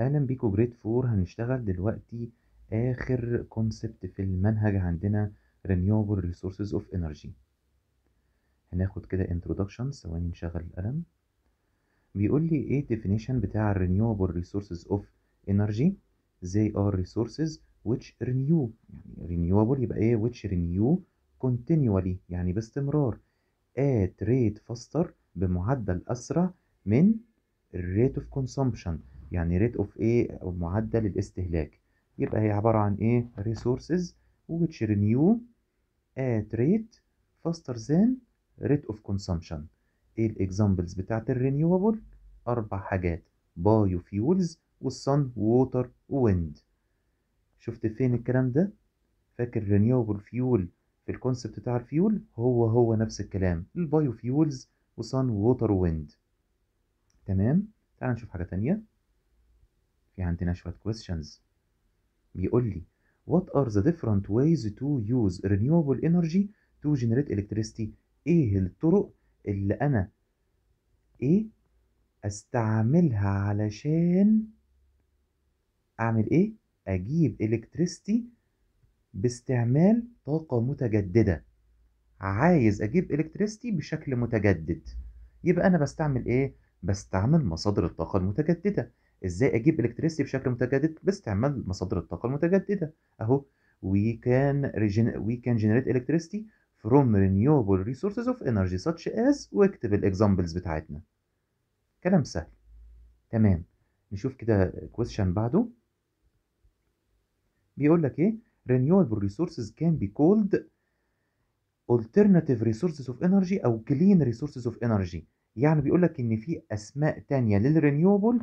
اهلا بيكم جريد فور هنشتغل دلوقتي اخر كونسبت في المنهج عندنا renewable resources of energy هناخد كده introduction ثواني نشغل القلم بيقول لي ايه definition بتاع renewable resources of energy they are resources which renew يعني renewable يبقى ايه which renew continually يعني باستمرار at rate faster بمعدل اسرع من rate of consumption يعني ريت اوف ايه او معدل الاستهلاك يبقى هي عباره عن ايه resources which renew at rate faster than rate of consumption ايه الاكزامبلز بتاعت الرينيوبل اربع حاجات بايو فيولز والصن ووتر وويند شفت فين الكلام ده فاكر رينيوبل فيول في الكونسبت بتاع الفيول هو هو نفس الكلام البايو فيولز وصن ووتر ويند تمام تعال نشوف حاجه تانية في عندنا شوية questions بيقول لي What are the different ways to use renewable energy to generate electricity؟ إيه الطرق اللي أنا إيه أستعملها علشان أعمل إيه؟ أجيب electricity باستعمال طاقة متجددة عايز أجيب electricity بشكل متجدد يبقى أنا بستعمل إيه؟ بستعمل مصادر الطاقة المتجددة ازاي اجيب الكتريستي بشكل متجدد باستعمال مصادر الطاقه المتجدده اهو وي كان وي كان جنريت الكتريستي فروم رينيوبل ريسورسز اوف انرجي ساتش از واكتب الاكزامبلز بتاعتنا كلام سهل تمام نشوف كده كويشن بعده بيقول لك ايه renewable resources can be called alternative resources of energy او clean resources of energy يعني بيقول لك ان في اسماء تانية للرينيوبل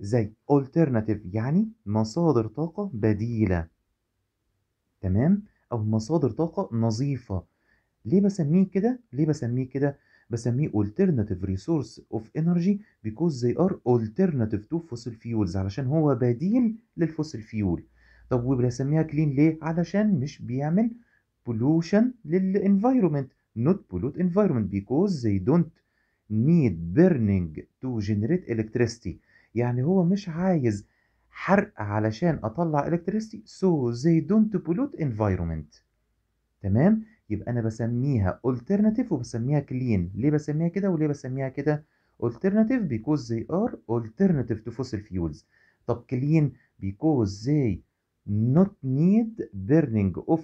زي alternative يعني مصادر طاقة بديلة تمام أو مصادر طاقة نظيفة ليه بسميه كده؟ ليه بسميه كده؟ بسميه alternative resource of energy because they are alternative to fossil fuels علشان هو بديل للفوسيل فيول طب وبسميها كلين ليه؟ علشان مش بيعمل pollution للانفايرومنت not pollute environment because they don't need burning to generate electricity يعني هو مش عايز حرق علشان اطلع الكتريستي سو زي دونت بولوت انفايرومنت تمام يبقى انا بسميها alternative وبسميها كلين ليه بسميها كده وليه بسميها كده alternative because they are alternative to fossil fuels طب clean because they not need burning of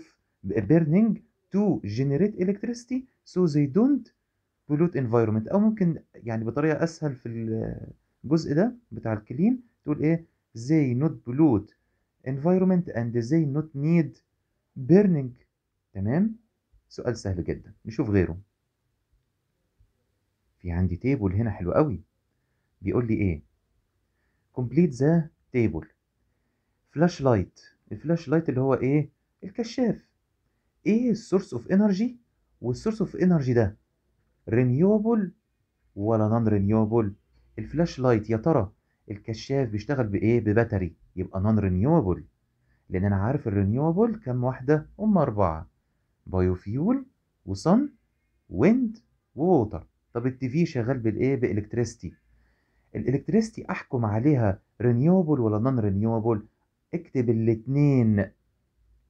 burning to generate electricity so they don't pollute environment او ممكن يعني بطريقه اسهل في الجزء ده بتاع الكلين تقول ايه they not pollute environment and they not need burning تمام سؤال سهل جدا نشوف غيره في عندي تيبل هنا حلو قوي بيقول لي ايه complete the table فلاش لايت الفلاش لايت اللي هو ايه الكشاف ايه السورس اوف انرجي والسورس اوف انرجي ده رينيوبل ولا نون رينيوبل الفلاش لايت يا ترى الكشاف بيشتغل بايه بباتري يبقى نون رينيوبل لان انا عارف الرينيوبل كام واحده هم اربعه بايوفيول وصن ويند ووتر طب التي في شغال بالايه بالكتريستي الالكتريستي احكم عليها رينيوبل ولا نون رينيوبل اكتب الاتنين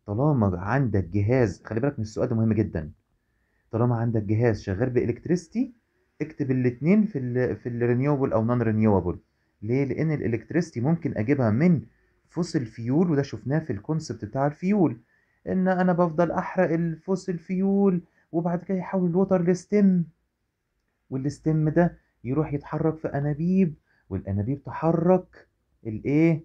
طالما عندك جهاز خلي بالك من السؤال ده مهم جدا طالما عندك جهاز شغال بالكتريستي اكتب الاثنين في ال في الرينيوبل او نون رينيوبل ليه لان الالكتريستي ممكن اجيبها من فوسيل فيول وده شفناه في الكونسبت بتاع الفيول ان انا بفضل احرق الفوسيل فيول وبعد كده يحول الوتر لستم والستم ده يروح يتحرك في انابيب والانابيب تحرك الايه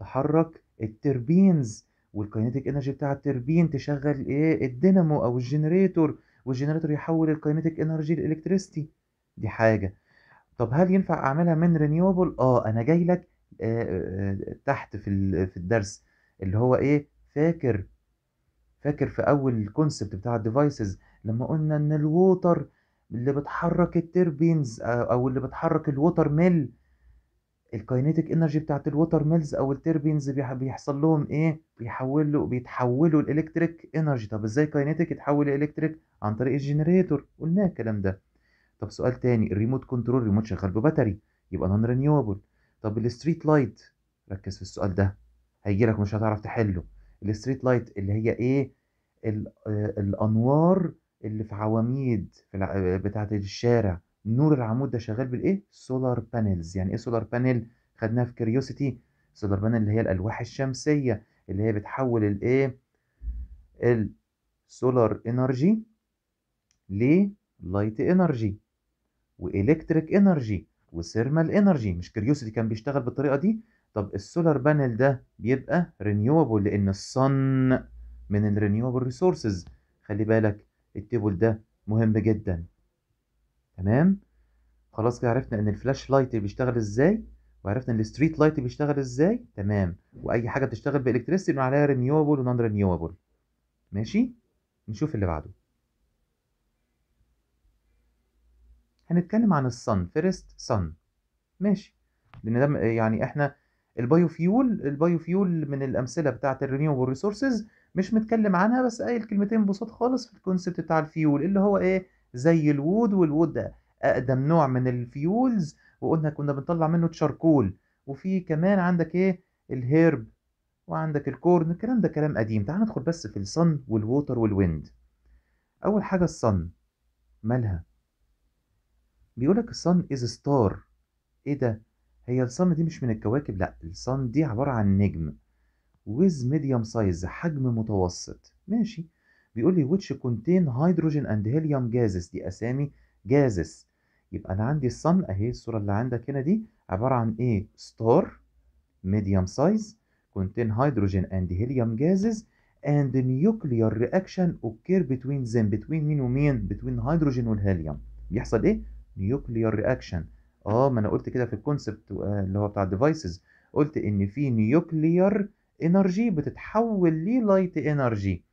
تحرك التربينز والكاينيتيك انرجي بتاع التربين تشغل ايه الدينامو او الجنريتور والجنريتور يحول الكاينيتيك انرجي لالكتريستي دي حاجة. طب هل ينفع أعملها من رينيوبل آه، أنا جاي لك آه، آه، تحت في في الدرس اللي هو إيه، فاكر فاكر في أول الكونسبت بتاع الديفايسز لما قلنا إن الووتر اللي بتحرك التيربينز أو اللي بتحرك الووتر ميل الكاينيتك انرجي بتاعت الووتر ميلز أو التيربينز بيحصل لهم إيه؟ بيحولوا بيتحولوا الالكتريك انرجي طب إزاي كاينيتك يتحول لelectric؟ عن طريق الجنريتور، قلنا الكلام ده. طب سؤال تاني الريموت كنترول ريموت شغال بباتري يبقى نون رينيوبل طب الستريت لايت ركز في السؤال ده هيجي لك مش هتعرف تحله الستريت لايت اللي هي ايه آه، الانوار اللي في عواميد في آه، بتاعه الشارع نور العمود ده شغال بالايه سولار بانلز يعني ايه سولار بانل خدناها في كيريوسيتي سولار بانل اللي هي الالواح الشمسيه اللي هي بتحول الايه السولار انرجي للايت انرجي والكتريك انرجي وثيرمال انرجي مش كريوسيتي كان بيشتغل بالطريقه دي طب السولار بانل ده بيبقى رينيوبل لان الصن من الرينيوبل ريسورسز خلي بالك التيبل ده مهم جدا تمام خلاص كده عرفنا ان الفلاش لايت بيشتغل ازاي وعرفنا ان الستريت لايت بيشتغل ازاي تمام واي حاجه بتشتغل بالكتريستي بنقول عليها رينيوبل ونون رينيوبل ماشي نشوف اللي بعده هنتكلم عن الصن فيرست صن ماشي لان ده يعني احنا البايوفيول البايوفيول من الامثله بتاعه الرينيوبل ريسورسز مش متكلم عنها بس قايل كلمتين بساط خالص في الكونسيبت بتاع الفيول اللي هو ايه زي الوود والوود اقدم نوع من الفيولز وقلنا كنا بنطلع منه تشاركول وفي كمان عندك ايه الهيرب وعندك الكورن الكلام ده كلام قديم تعال ندخل بس في الصن والووتر والويند اول حاجه الصن مالها بيقول لك الصن از ستار ايه ده هي الصن دي مش من الكواكب لا الصن دي عبارة عن نجم ويز ميديوم سايز حجم متوسط ماشي بيقول لي which contain hydrogen and helium gases دي أسامي جازز يبقى أنا عندي الصن أهي الصورة اللي عندك هنا دي عبارة عن إيه؟ ستار medium size contain hydrogen and helium gases and nuclear reaction occur between them between مين ومين؟ between hydrogen والهيليوم بيحصل إيه؟ نيوكليير رياكشن اه ما انا قلت كده في الكونسبت آه، اللي هو بتاع الديفايسز قلت ان في نيوكليير انرجي بتتحول لايت انرجي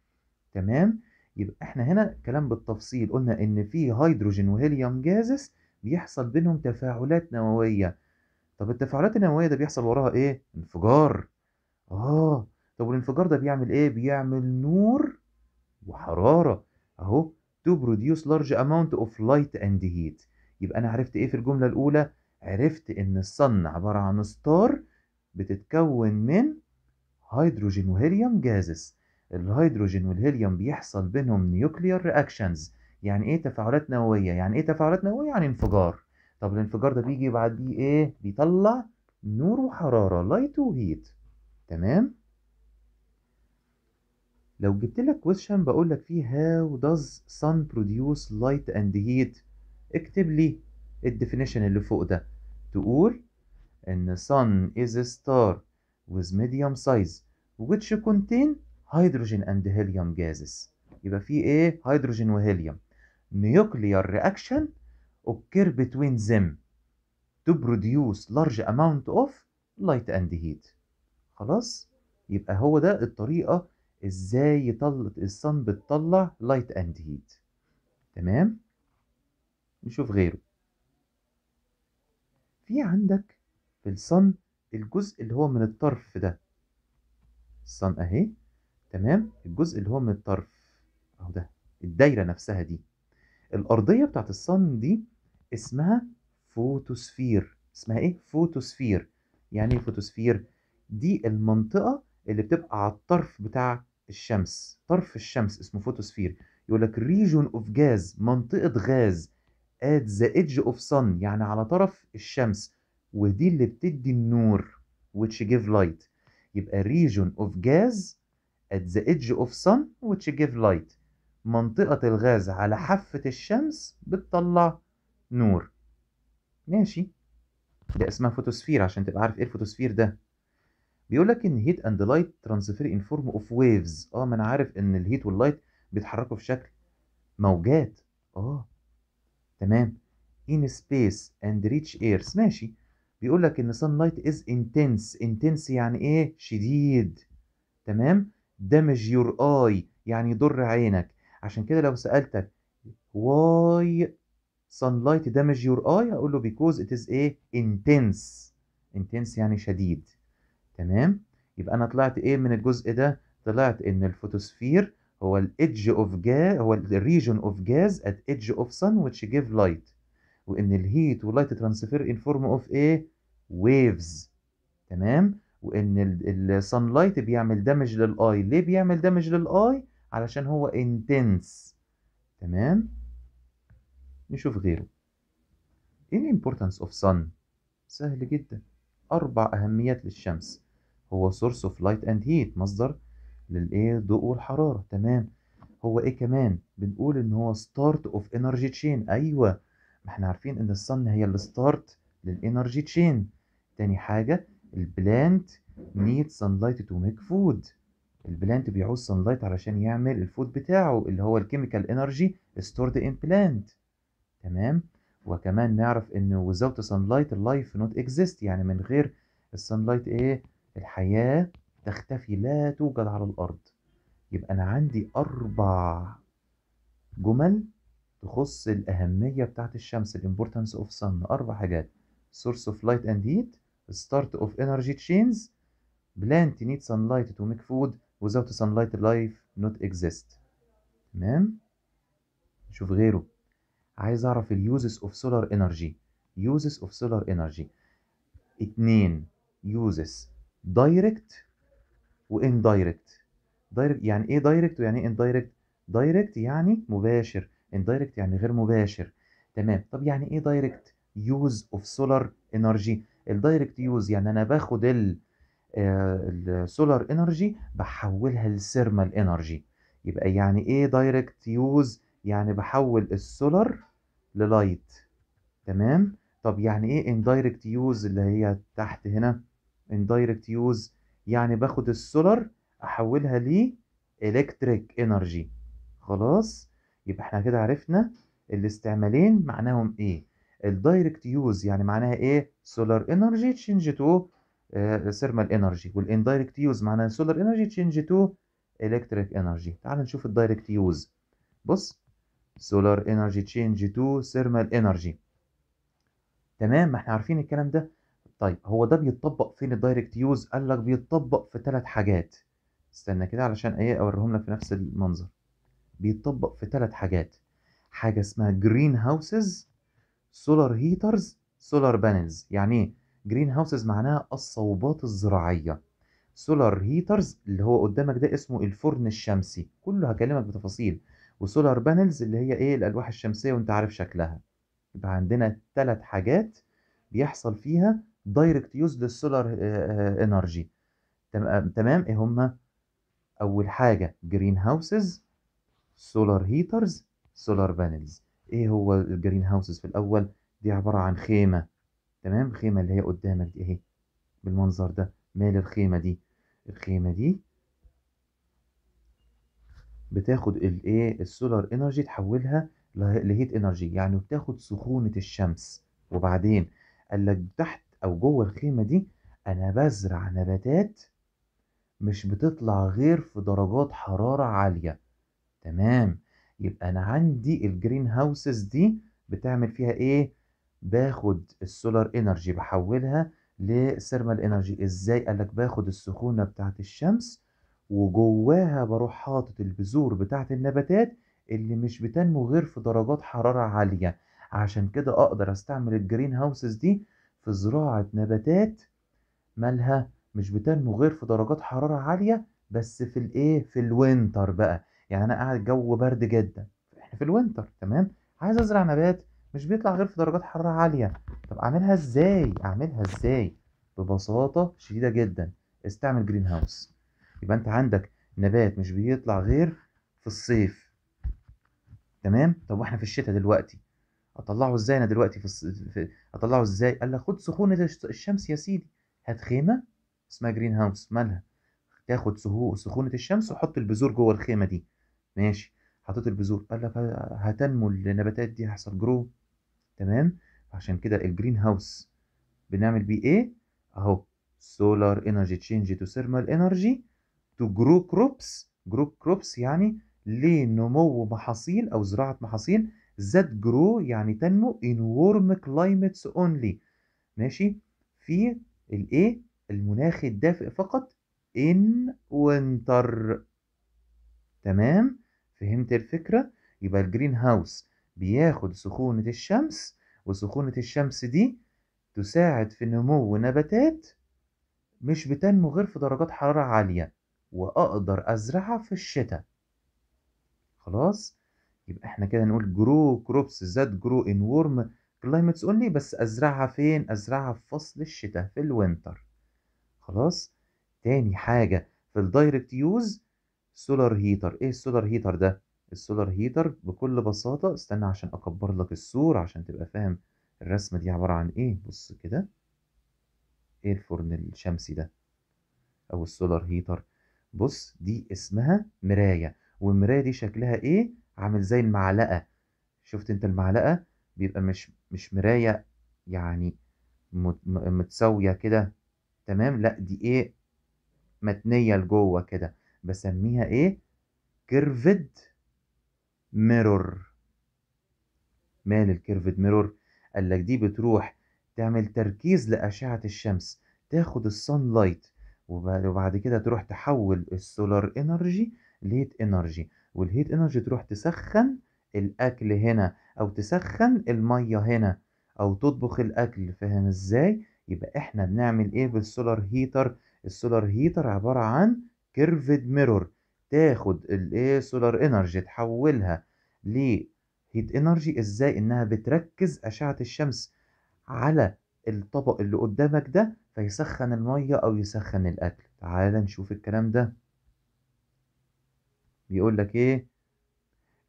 تمام يبقى احنا هنا كلام بالتفصيل قلنا ان في هيدروجين وهيليوم جازس بيحصل بينهم تفاعلات نوويه طب التفاعلات النوويه ده بيحصل وراها ايه انفجار اه طب والانفجار ده بيعمل ايه بيعمل نور وحراره اهو to produce large amount of light and heat يبقى انا عرفت ايه في الجمله الاولى عرفت ان الصن عباره عن ستار بتتكون من هيدروجين وهيليوم جازس الهيدروجين والهيليوم بيحصل بينهم نيوكليير رياكشنز يعني ايه تفاعلات نوويه يعني ايه تفاعلات نوويه يعني انفجار طب الانفجار ده بيجي بعد بيه ايه بيطلع نور وحراره لايت وهيت تمام لو جبت لك كويشن بقول لك فيه how does sun produce light and heat اكتب لي الديفينيشن اللي فوق ده تقول ان sun is a star with medium size which contain hydrogen and helium gases يبقى في ايه هيدروجين وهيليوم nuclear reaction occur between them to produce large amount of light and heat خلاص يبقى هو ده الطريقة ازاي يطلع الصن بتطلع light and heat تمام نشوف غيره في عندك في الصن الجزء اللي هو من الطرف ده الصن اهي تمام الجزء اللي هو من الطرف اهو ده الدايره نفسها دي الارضيه بتاعت الصن دي اسمها فوتوسفير اسمها ايه فوتوسفير يعني ايه فوتوسفير دي المنطقه اللي بتبقى على الطرف بتاع الشمس طرف الشمس اسمه فوتوسفير يقول لك ريجون اوف جاز منطقه غاز at the edge of sun يعني على طرف الشمس ودي اللي بتدي النور which give light يبقى region of gas at the edge of sun which give light منطقة الغاز على حافة الشمس بتطلع نور ماشي ده اسمها فوتوسفير عشان تبقى عارف ايه الفوتوسفير ده بيقول لك ان هيت اند لايت ترانسفير ان فورم اوف ويفز اه ما انا عارف ان الهيت واللايت بيتحركوا في شكل موجات اه تمام in space and reach airs ماشي بيقول لك ان sunlight is intense intense يعني ايه شديد تمام damage your eye يعني يضر عينك عشان كده لو سألتك why sunlight damage your eye هقول له because it is ايه intense intense يعني شديد تمام يبقى انا طلعت ايه من الجزء ده طلعت ان الفوتوسفير هو ال edge of gas هو ال region of gas at edge of sun which give light وإن ال heat و light transfer in form of إيه؟ waves تمام؟ وإن ال sunlight بيعمل لل للآي ليه بيعمل لل للآي؟ علشان هو intense تمام؟ نشوف غيره ايه الامبورتانس اوف sun سهل جدا اربع اهميات للشمس هو سورس اوف لايت اند هيت مصدر للايه الضوء والحراره تمام هو ايه كمان بنقول ان هو ستارت اوف انرجي تشين ايوه ما احنا عارفين ان الصن هي الستارت للانرجي تشين تاني حاجه البلانت نيد sunlight تو ميك فود البلانت بيعوز sunlight علشان يعمل الفود بتاعه اللي هو الكيميكال انرجي stored ان بلانت تمام وكمان نعرف ان without sunlight اللايف نوت اكزيست يعني من غير لايت ايه الحياه تختفي لا توجد على الأرض يبقى أنا عندي أربع جمل تخص الأهمية بتاعة الشمس importance of sun أربع حاجات source of light and heat start of energy chains plant need sunlight to make food without sunlight life not exist تمام نشوف غيره عايز أعرف uses of solar energy uses of solar energy اتنين uses direct واندايركت دايركت يعني ايه دايركت ويعني ايه ان دايركت يعني مباشر دايركت يعني غير مباشر تمام طب يعني ايه دايركت يوز اوف سولار انرجي الدايركت يوز يعني انا باخد ال آه، السولار انرجي بحولها لثيرمال انرجي يبقى يعني ايه دايركت يوز يعني بحول السولار للايت تمام طب يعني ايه اندايركت يوز اللي هي تحت هنا اندايركت يوز يعني باخد السولار احولها لإلكتريك انرجي خلاص يبقى احنا كده عرفنا الاستعمالين معناهم ايه الدايركت يوز يعني معناها ايه سولار انرجي تشينج تو ثيرمال انرجي والاندايركت يوز معناها سولار انرجي تشينج تو الكتريك انرجي تعال نشوف الدايركت يوز بص سولار انرجي تشينج تو ثيرمال انرجي تمام ما احنا عارفين الكلام ده طيب هو ده بيتطبق فين الدايركت يوز قال لك بيتطبق في ثلاث حاجات استنى كده علشان ايه اوريهم لك في نفس المنظر بيتطبق في ثلاث حاجات حاجه اسمها جرين هاوسز سولار هيترز سولار بانلز يعني ايه جرين هاوسز معناها الصوبات الزراعيه سولار هيترز اللي هو قدامك ده اسمه الفرن الشمسي كله هكلمك بتفاصيل وسولار بانلز اللي هي ايه الالواح الشمسيه وانت عارف شكلها يبقى عندنا ثلاث حاجات بيحصل فيها دايركت يوز للسولار انرجي تمام ايه هما اول حاجه جرين هاوسز سولار هيترز سولار بانلز ايه هو الجرين هاوسز في الاول دي عباره عن خيمه تمام خيمه اللي هي قدامك دي اهي بالمنظر ده مال الخيمه دي الخيمه دي بتاخد الايه السولار انرجي تحولها لهيت انرجي يعني بتاخد سخونه الشمس وبعدين قال لك تحت او جوه الخيمه دي انا بزرع نباتات مش بتطلع غير في درجات حراره عاليه تمام يبقى انا عندي الجرين هاوسز دي بتعمل فيها ايه باخد السولار انرجي بحولها لثيرمال انرجي ازاي قالك باخد السخونه بتاعت الشمس وجواها بروح حاطط البذور بتاعت النباتات اللي مش بتنمو غير في درجات حراره عاليه عشان كده اقدر استعمل الجرين هاوسز دي في زراعة نباتات مالها مش بتنمو غير في درجات حرارة عالية بس في الايه في الوينتر بقى يعني انا قاعد جو برد جدا احنا في الوينتر تمام عايز ازرع نبات مش بيطلع غير في درجات حرارة عالية طب اعملها ازاي اعملها ازاي ببساطة شديدة جدا استعمل جرين هاوس يبقى انت عندك نبات مش بيطلع غير في الصيف تمام طب واحنا في الشتاء دلوقتي اطلعه ازاي انا دلوقتي في, الص... في... اطلعه ازاي قال لك خد سخونه الشمس يا سيدي هات خيمه اسمها جرين هاوس مالها تاخد سخونه الشمس وحط البذور جوه الخيمه دي ماشي حطيت البذور قال لك هتنمو النباتات دي هيحصل جرو تمام عشان كده الجرين هاوس بنعمل بيه ايه اهو سولار انرجي تشينج تو ثيرمال انرجي تو جرو كروبس جرو كروبس يعني لنمو محاصيل او زراعه محاصيل that grow يعني تنمو in warm climates only ماشي في الايه المناخ الدافئ فقط in winter تمام فهمت الفكرة يبقى الجرين هاوس بياخد سخونة الشمس وسخونة الشمس دي تساعد في نمو نباتات مش بتنمو غير في درجات حرارة عالية وأقدر أزرعها في الشتاء خلاص يبقى احنا كده نقول grow crops that grow in warm كلايمتس اونلي بس ازرعها فين ازرعها في فصل الشتاء في الوينتر خلاص تاني حاجة في الدايركت يوز سولار هيتر ايه السولار هيتر ده السولار هيتر بكل بساطة استنى عشان اكبر لك السور عشان تبقى فاهم الرسمة دي عبارة عن ايه بص كده ايه الفرن الشمسي ده او السولار هيتر بص دي اسمها مراية والمراية دي شكلها ايه عامل زي المعلقه شفت انت المعلقه بيبقى مش مش مرايه يعني متساويه كده تمام لا دي ايه متنيه لجوه كده بسميها ايه كيرفد ميرور مال الكيرفد ميرور قال لك دي بتروح تعمل تركيز لأشعة الشمس تاخد الصن لايت وبعد كده تروح تحول السولار انرجي ليت انرجي والهيت انرجي تروح تسخن الاكل هنا او تسخن الميه هنا او تطبخ الاكل فاهم ازاي يبقى احنا بنعمل ايه بالسولار هيتر السولار هيتر عباره عن كيرفد ميرور تاخد الايه سولار انرجي تحولها لهيت هيت انرجي ازاي انها بتركز اشعه الشمس على الطبق اللي قدامك ده فيسخن الميه او يسخن الاكل تعال نشوف الكلام ده بيقول لك ايه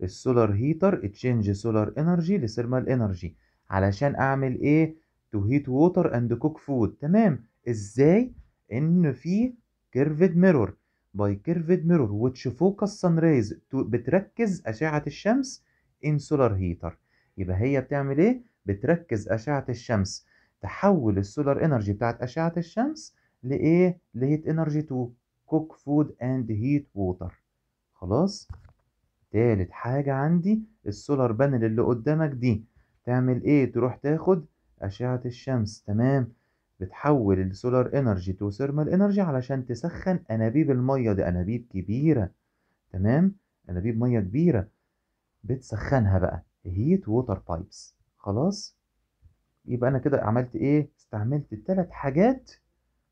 السولار هيتر تشينج سولار انرجي لثيرمال انرجي علشان اعمل ايه تو هيت ووتر اند كوك فود تمام ازاي ان في كيرفد ميرور باي كيرفد ميرور وتش فوكس سان ريز بتركز اشعه الشمس ان سولار هيتر يبقى هي بتعمل ايه بتركز اشعه الشمس تحول السولار انرجي بتاعت اشعه الشمس لايه لهيت انرجي تو كوك فود اند هيت ووتر خلاص تالت حاجة عندي السولار بانل اللي قدامك دي تعمل ايه تروح تاخد أشعة الشمس تمام بتحول السولار انرجي تو ثيرمال انرجي علشان تسخن انابيب المية دي انابيب كبيرة تمام انابيب مية كبيرة بتسخنها بقى هيت ووتر بايبس خلاص يبقى انا كده عملت ايه استعملت التلات حاجات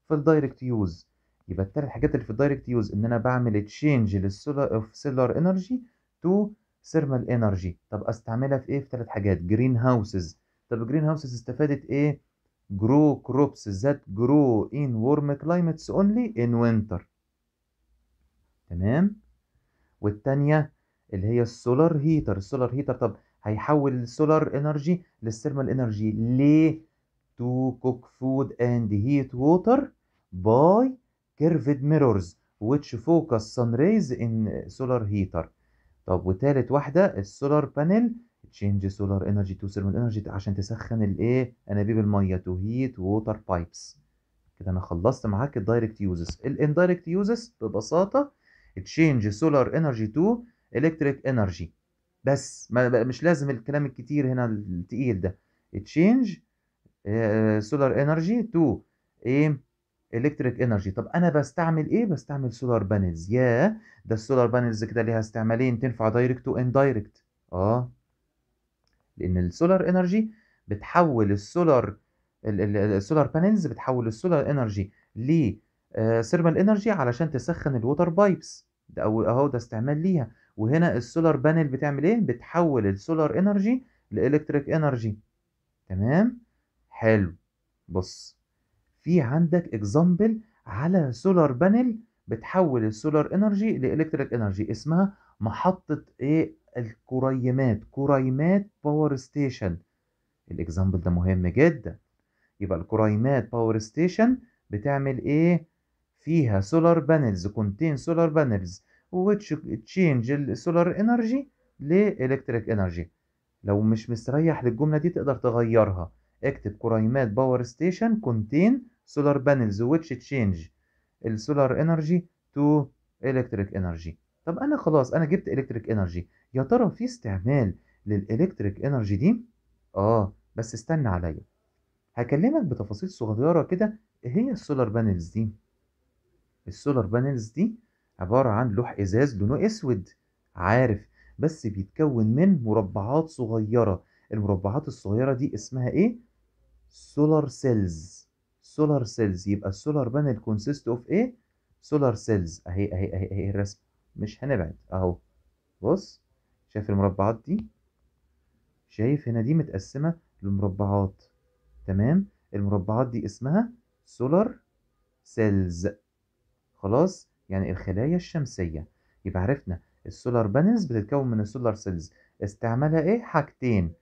في الدايركت يوز يبقى الثلاث حاجات اللي في الدايركت يوز ان انا بعمل تشينج للسولار اوف سيلر انرجي تو ثيرمال انرجي طب استعملها في ايه في ثلاث حاجات جرين هاوسز طب جرين هاوسز استفادت ايه grow crops that grow in warm climates only in winter تمام والتانية اللي هي السولار هيتر السولار هيتر طب هيحول السولار انرجي للثيرمال انرجي ليه to cook food and heat water by curved ميرورز ويتش فوكس سان ريز ان سولار هيتر طب وتالت واحدة السولار بانل تشينج سولار انرجي تو ثيرمال انرجي عشان تسخن الايه انابيب الميه تو هيت ووتر بايبس كده انا خلصت معاك الدايركت يوزز الاندايركت يوزز ببساطه تشينج سولار انرجي تو الكتريك انرجي بس ما مش لازم الكلام الكتير هنا التقيل ده تشينج سولار انرجي تو ايه الكتريك انرجي طب انا بستعمل ايه بستعمل سولار بانلز يا ده السولار بانلز كده ليها استعمالين تنفع دايركت واندايركت اه لان السولار انرجي بتحول السولار السولار بانلز بتحول السولار انرجي ل ثيرمال آه، انرجي علشان تسخن الووتر بايبس ده اهو ده استعمال ليها وهنا السولار بانل بتعمل ايه بتحول السولار انرجي لالكتريك انرجي تمام حلو بص في عندك اكزامبل على سولار بانل بتحول السولار انرجي لالكتريك انرجي اسمها محطه ايه الكريمات كريمات باور ستيشن الاكزامبل ده مهم جدا يبقى الكريمات باور ستيشن بتعمل ايه فيها سولار بانلز كونتين سولار بانلز وتش تشينج السولار انرجي لالكتريك انرجي لو مش مستريح للجمله دي تقدر تغيرها اكتب كريمات باور ستيشن كونتين solar panels which change السولار انرجي تو electric انرجي طب انا خلاص انا جبت electric انرجي يا ترى في استعمال للالكتريك انرجي دي اه بس استنى عليا هكلمك بتفاصيل صغيره كده ايه هي السولار بانلز دي السولار بانلز دي عباره عن لوح ازاز لونه اسود عارف بس بيتكون من مربعات صغيره المربعات الصغيره دي اسمها ايه سولار سيلز سولار سيلز يبقى السولار بانل كونسيست اوف ايه سولار سيلز اهي اهي اهي اهي الرسم مش هنبعد اهو بص شايف المربعات دي شايف هنا دي متقسمه لمربعات تمام المربعات دي اسمها سولار سيلز خلاص يعني الخلايا الشمسيه يبقى عرفنا السولار بانلز بتتكون من السولار سيلز استعملها ايه حاجتين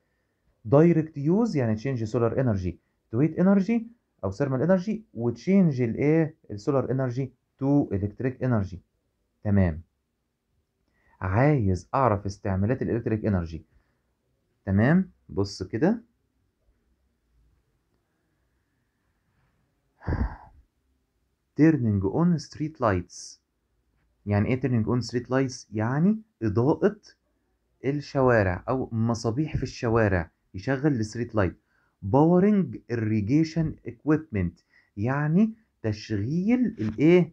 دايركت يوز يعني تشينج سولار انرجي تويت انرجي او ثيرمال انرجي وتشينج الايه السولار انرجي تو الكتريك انرجي تمام عايز اعرف استعمالات الالكتريك انرجي تمام بص كده turning on street lights يعني ايه turning on street lights يعني اضاءة الشوارع او مصابيح في الشوارع يشغل الستريت لايت باورنج irrigation equipment يعني تشغيل الايه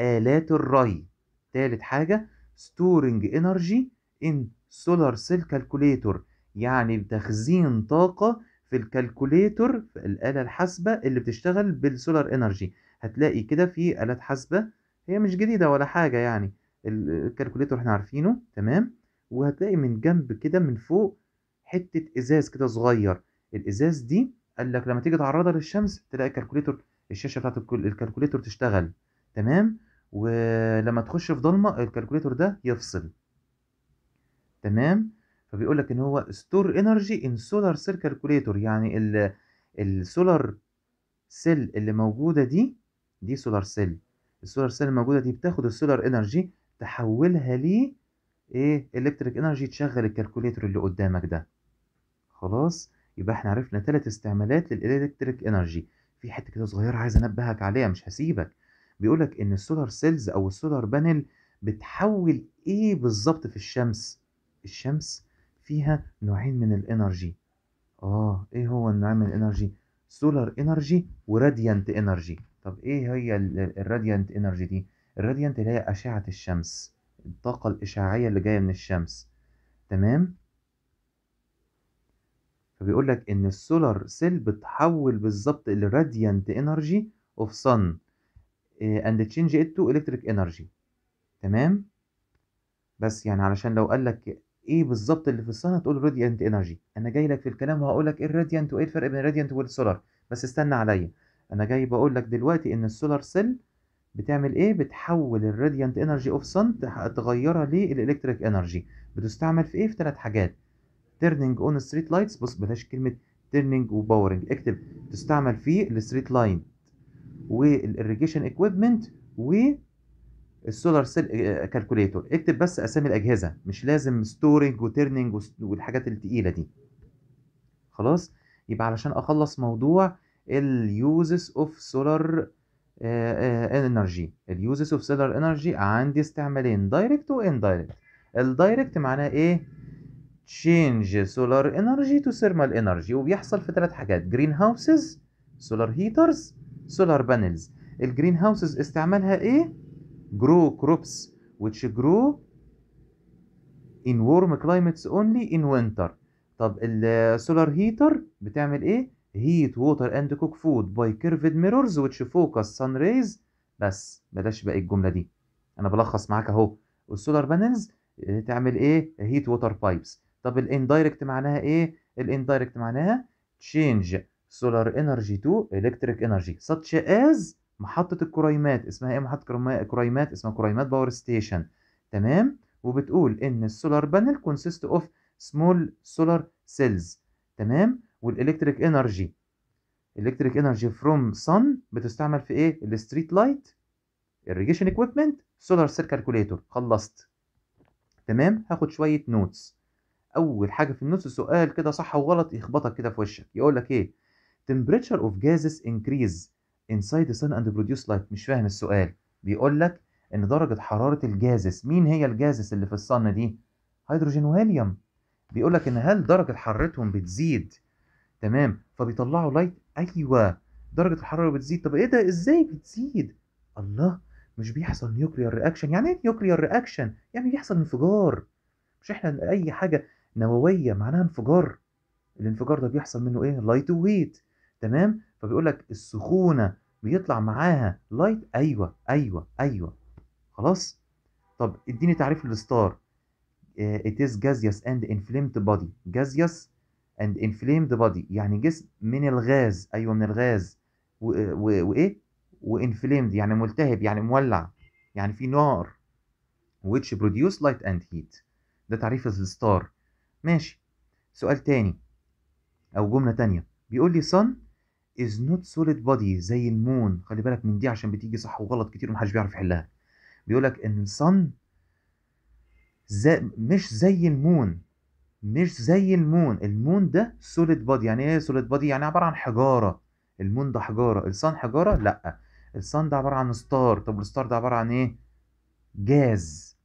آلات الري تالت حاجة storing energy in solar cell calculator يعني بتخزين طاقة في الكالكوليتور في الآلة الحاسبة اللي بتشتغل بالسولار انرجي هتلاقي كده في آلات حاسبة هي مش جديدة ولا حاجة يعني الكالكوليتور احنا عارفينه تمام وهتلاقي من جنب كده من فوق حتة ازاز كده صغير الازاز دي قال لك لما تيجي تعرضها للشمس تلاقي الكالكوليتر الشاشه بتاعت الكالكوليتر تشتغل تمام ولما تخش في ضلمه الكالكوليتر ده يفصل تمام فبيقول لك ان هو ستور انرجي ان سولار سيل كالكوليتر يعني السولار سيل اللي موجوده دي دي سولار سيل السولار سيل الموجوده دي بتاخد السولار انرجي تحولها لي ايه الكتريك انرجي تشغل الكالكوليتر اللي قدامك ده خلاص يبقى احنا عرفنا ثلاث استعمالات للالكتريك انرجي في حته كده صغيره عايز انبهك عليها مش هسيبك بيقول لك ان السولار سيلز او السولار بانل بتحول ايه بالظبط في الشمس الشمس فيها نوعين من الانرجي اه ايه هو النوعين من الانرجي سولار انرجي وراديانت انرجي طب ايه هي الراديانت انرجي دي الراديانت اللي هي اشعه الشمس الطاقه الاشعاعيه اللي جايه من الشمس تمام فبيقول لك ان السولار سيل بتحول بالظبط الراديانت انرجي اوف صن اند تشينج ات تو الكتريك انرجي تمام بس يعني علشان لو قال لك ايه بالظبط اللي في الصن هتقول راديانت انرجي انا جاي لك في الكلام وهقول لك ايه الراديانت وايه الفرق بين الراديانت والسولار بس استنى عليا انا جاي بقول لك دلوقتي ان السولار سيل بتعمل ايه بتحول الراديانت انرجي اوف صن تغيرها للالكتريك انرجي بتستعمل في ايه في ثلاث حاجات تيرنينج اون ستريت لايتس بص بلاش كلمه تيرنينج وباورنج اكتب تستعمل في الستريت لاين والاريجيشن اكويبمنت والسولار سيل كالكوليتور اكتب بس اسامي الاجهزه مش لازم ستورنج وتيرنينج والحاجات الثقيله دي خلاص يبقى علشان اخلص موضوع اليوزس اوف سولار انرجي اليوزس اوف سولار انرجي عندي استعمالين دايركت واندايركت الدايركت معناه ايه تشينج سولار انرجي تو ثيرمال انرجي وبيحصل في ثلاث حاجات جرين هاوسز سولار هيترز سولار بانلز الجرين هاوسز استعمالها ايه grow crops which grow in warm climates only in winter طب السولار هيتر بتعمل ايه heat water and cook food by curved mirrors which focus sun rays بس بلاش بقى الجمله دي انا بلخص معاك اهو السولار بانلز تعمل ايه heat water pipes طب الاندايركت معناها ايه الاندايركت معناها تشينج سولار انرجي تو الكتريك انرجي ساتش از محطه الكريمات اسمها ايه محطه كريمات اسمها كريمات باور ستيشن تمام وبتقول ان السولار بانل كونسيست اوف سمول سولار سيلز تمام والالكتريك انرجي الكتريك انرجي فروم صن بتستعمل في ايه الستريت لايت الريجيشن اكويبمنت سولار سيل كالكوليتور خلصت تمام هاخد شويه نوتس اول حاجه في النص سؤال كده صح وغلط يخبطك كده في وشك يقول لك ايه temperature of gases increase inside the sun and produce light مش فاهم السؤال بيقول لك ان درجه حراره الجازس مين هي الجازس اللي في الصن دي هيدروجين وهيليوم بيقول لك ان هل درجه حرارتهم بتزيد تمام فبيطلعوا لايت ايوه درجه الحراره بتزيد طب ايه ده ازاي بتزيد الله مش بيحصل نيوكليير رياكشن يعني ايه نيوكليير رياكشن يعني بيحصل انفجار مش احنا اي حاجه نوويه معناها انفجار الانفجار ده بيحصل منه ايه لايت وهيت تمام فبيقول لك السخونه بيطلع معاها لايت ايوه ايوه ايوه خلاص طب اديني تعريف للستار آه، it is gaseous and inflamed body gaseous and inflamed body يعني جسم من الغاز ايوه من الغاز وايه وانفليمد يعني ملتهب يعني مولع يعني في نار which produce light and heat ده تعريف الستار ماشي سؤال تاني او جمله تانية بيقول لي sun is not solid body زي المون خلي بالك من دي عشان بتيجي صح وغلط كتير ومحدش بيعرف يحلها بيقول لك ان sun زي مش زي المون مش زي المون المون ده solid body يعني ايه solid body يعني عباره عن حجاره المون ده حجاره الصن حجاره لا الصن ده عباره عن ستار طب الستار ده عباره عن ايه جاز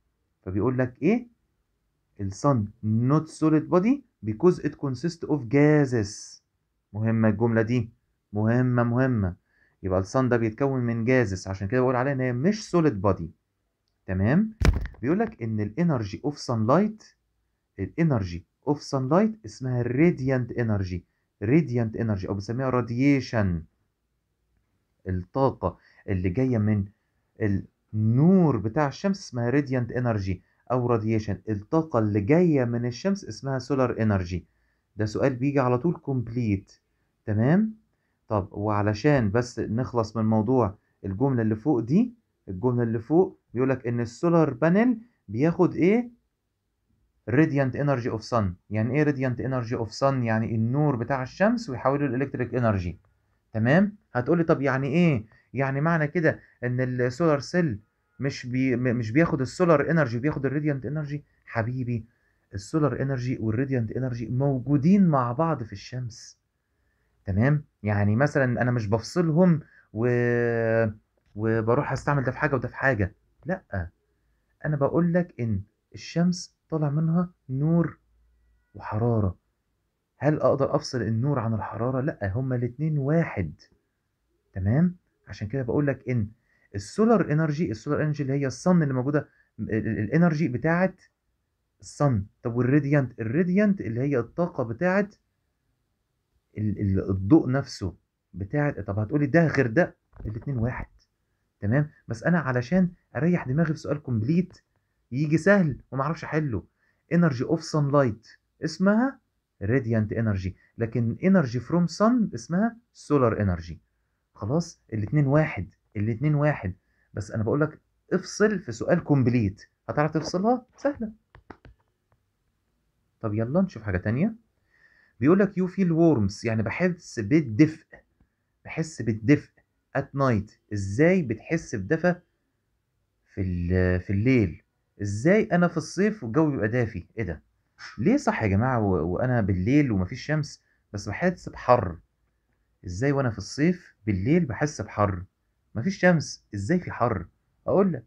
فبيقول لك ايه sun not solid body because it consists of gases مهمة الجملة دي مهمة مهمة يبقى sun ده بيتكون من جازس عشان كده بقول عليها ان هي مش solid body تمام بيقول لك ان ال energy of sunlight ال energy of sunlight اسمها radiant energy radiant energy او بنسميها radiation الطاقة اللي جاية من النور بتاع الشمس اسمها radiant energy او راديشن الطاقه اللي جايه من الشمس اسمها سولار انرجي ده سؤال بيجي على طول كومبليت تمام طب وعلشان بس نخلص من موضوع الجمله اللي فوق دي الجمله اللي فوق بيقولك ان السولار بانل بياخد ايه راديانت انرجي اوف صن يعني ايه راديانت انرجي اوف صن يعني النور بتاع الشمس ويحوله الالكتريك انرجي تمام هتقولي طب يعني ايه يعني معنى كده ان السولار سيل مش بي مش بياخد السولار انرجي بياخد الراديانت انرجي حبيبي السولار انرجي والراديانت انرجي موجودين مع بعض في الشمس تمام يعني مثلا انا مش بفصلهم و... وبروح استعمل ده في حاجه وده في حاجه لا انا بقول لك ان الشمس طالع منها نور وحراره هل اقدر افصل النور عن الحراره لا هما الاتنين واحد تمام عشان كده بقول لك ان السولار انرجي السولار انرجي اللي هي الصن اللي موجوده الانرجي بتاعت الصن طب والراديانت الراديانت اللي هي الطاقه بتاعت الضوء نفسه بتاعت طب هتقولي ده غير ده الاثنين واحد تمام بس انا علشان اريح دماغي في سؤال كومبليت يجي سهل وما اعرفش احله انرجي اوف صن لايت اسمها راديانت انرجي لكن انرجي فروم صن اسمها سولار انرجي خلاص الاثنين واحد الاثنين واحد بس انا بقول لك افصل في سؤال كومبليت هتعرف تفصلها سهله طب يلا نشوف حاجه تانية بيقول لك يو فيل وورمز يعني بحس بالدفء بحس بالدفء ات نايت ازاي بتحس بدفى في في الليل ازاي انا في الصيف والجو بيبقى دافي ايه ده ليه صح يا جماعه وانا بالليل ومفيش شمس بس بحس بحر ازاي وانا في الصيف بالليل بحس بحر مفيش شمس ازاي في حر اقول لك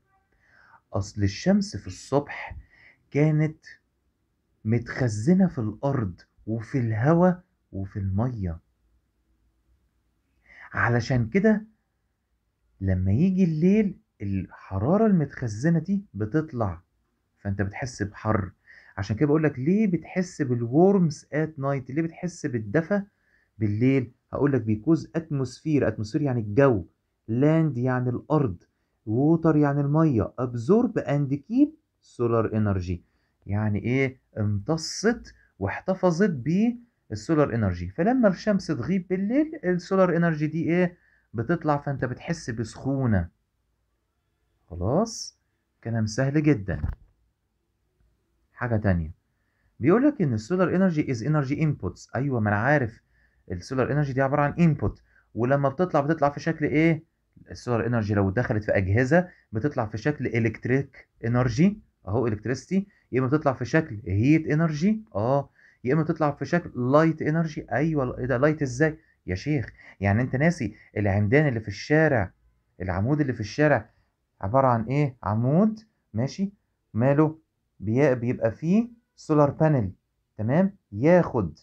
اصل الشمس في الصبح كانت متخزنه في الارض وفي الهواء وفي الميه علشان كده لما يجي الليل الحراره المتخزنه دي بتطلع فانت بتحس بحر عشان كده بقول لك ليه بتحس بالورمز ات نايت ليه بتحس بالدفى بالليل هقولك لك بيكوز اتموسفير اتموسفير يعني الجو لاند يعني الارض ووتر يعني الميه ابزورب اند كيب سولار انرجي يعني ايه امتصت واحتفظت بالسولار انرجي فلما الشمس تغيب بالليل السولار انرجي دي ايه بتطلع فانت بتحس بسخونه خلاص كلام سهل جدا حاجه تانية بيقول لك ان السولار انرجي از انرجي انبوتس ايوه ما انا عارف السولار انرجي دي عباره عن انبوت ولما بتطلع بتطلع في شكل ايه السولار انرجي لو دخلت في اجهزه بتطلع في شكل الكتريك انرجي اهو الكتريستي يا اما بتطلع في شكل هيت انرجي اه يا اما بتطلع في شكل لايت انرجي ايوه ايه ده لايت ازاي يا شيخ يعني انت ناسي العمدان اللي في الشارع العمود اللي في الشارع عباره عن ايه عمود ماشي ماله بيبقى فيه سولار بانل تمام ياخد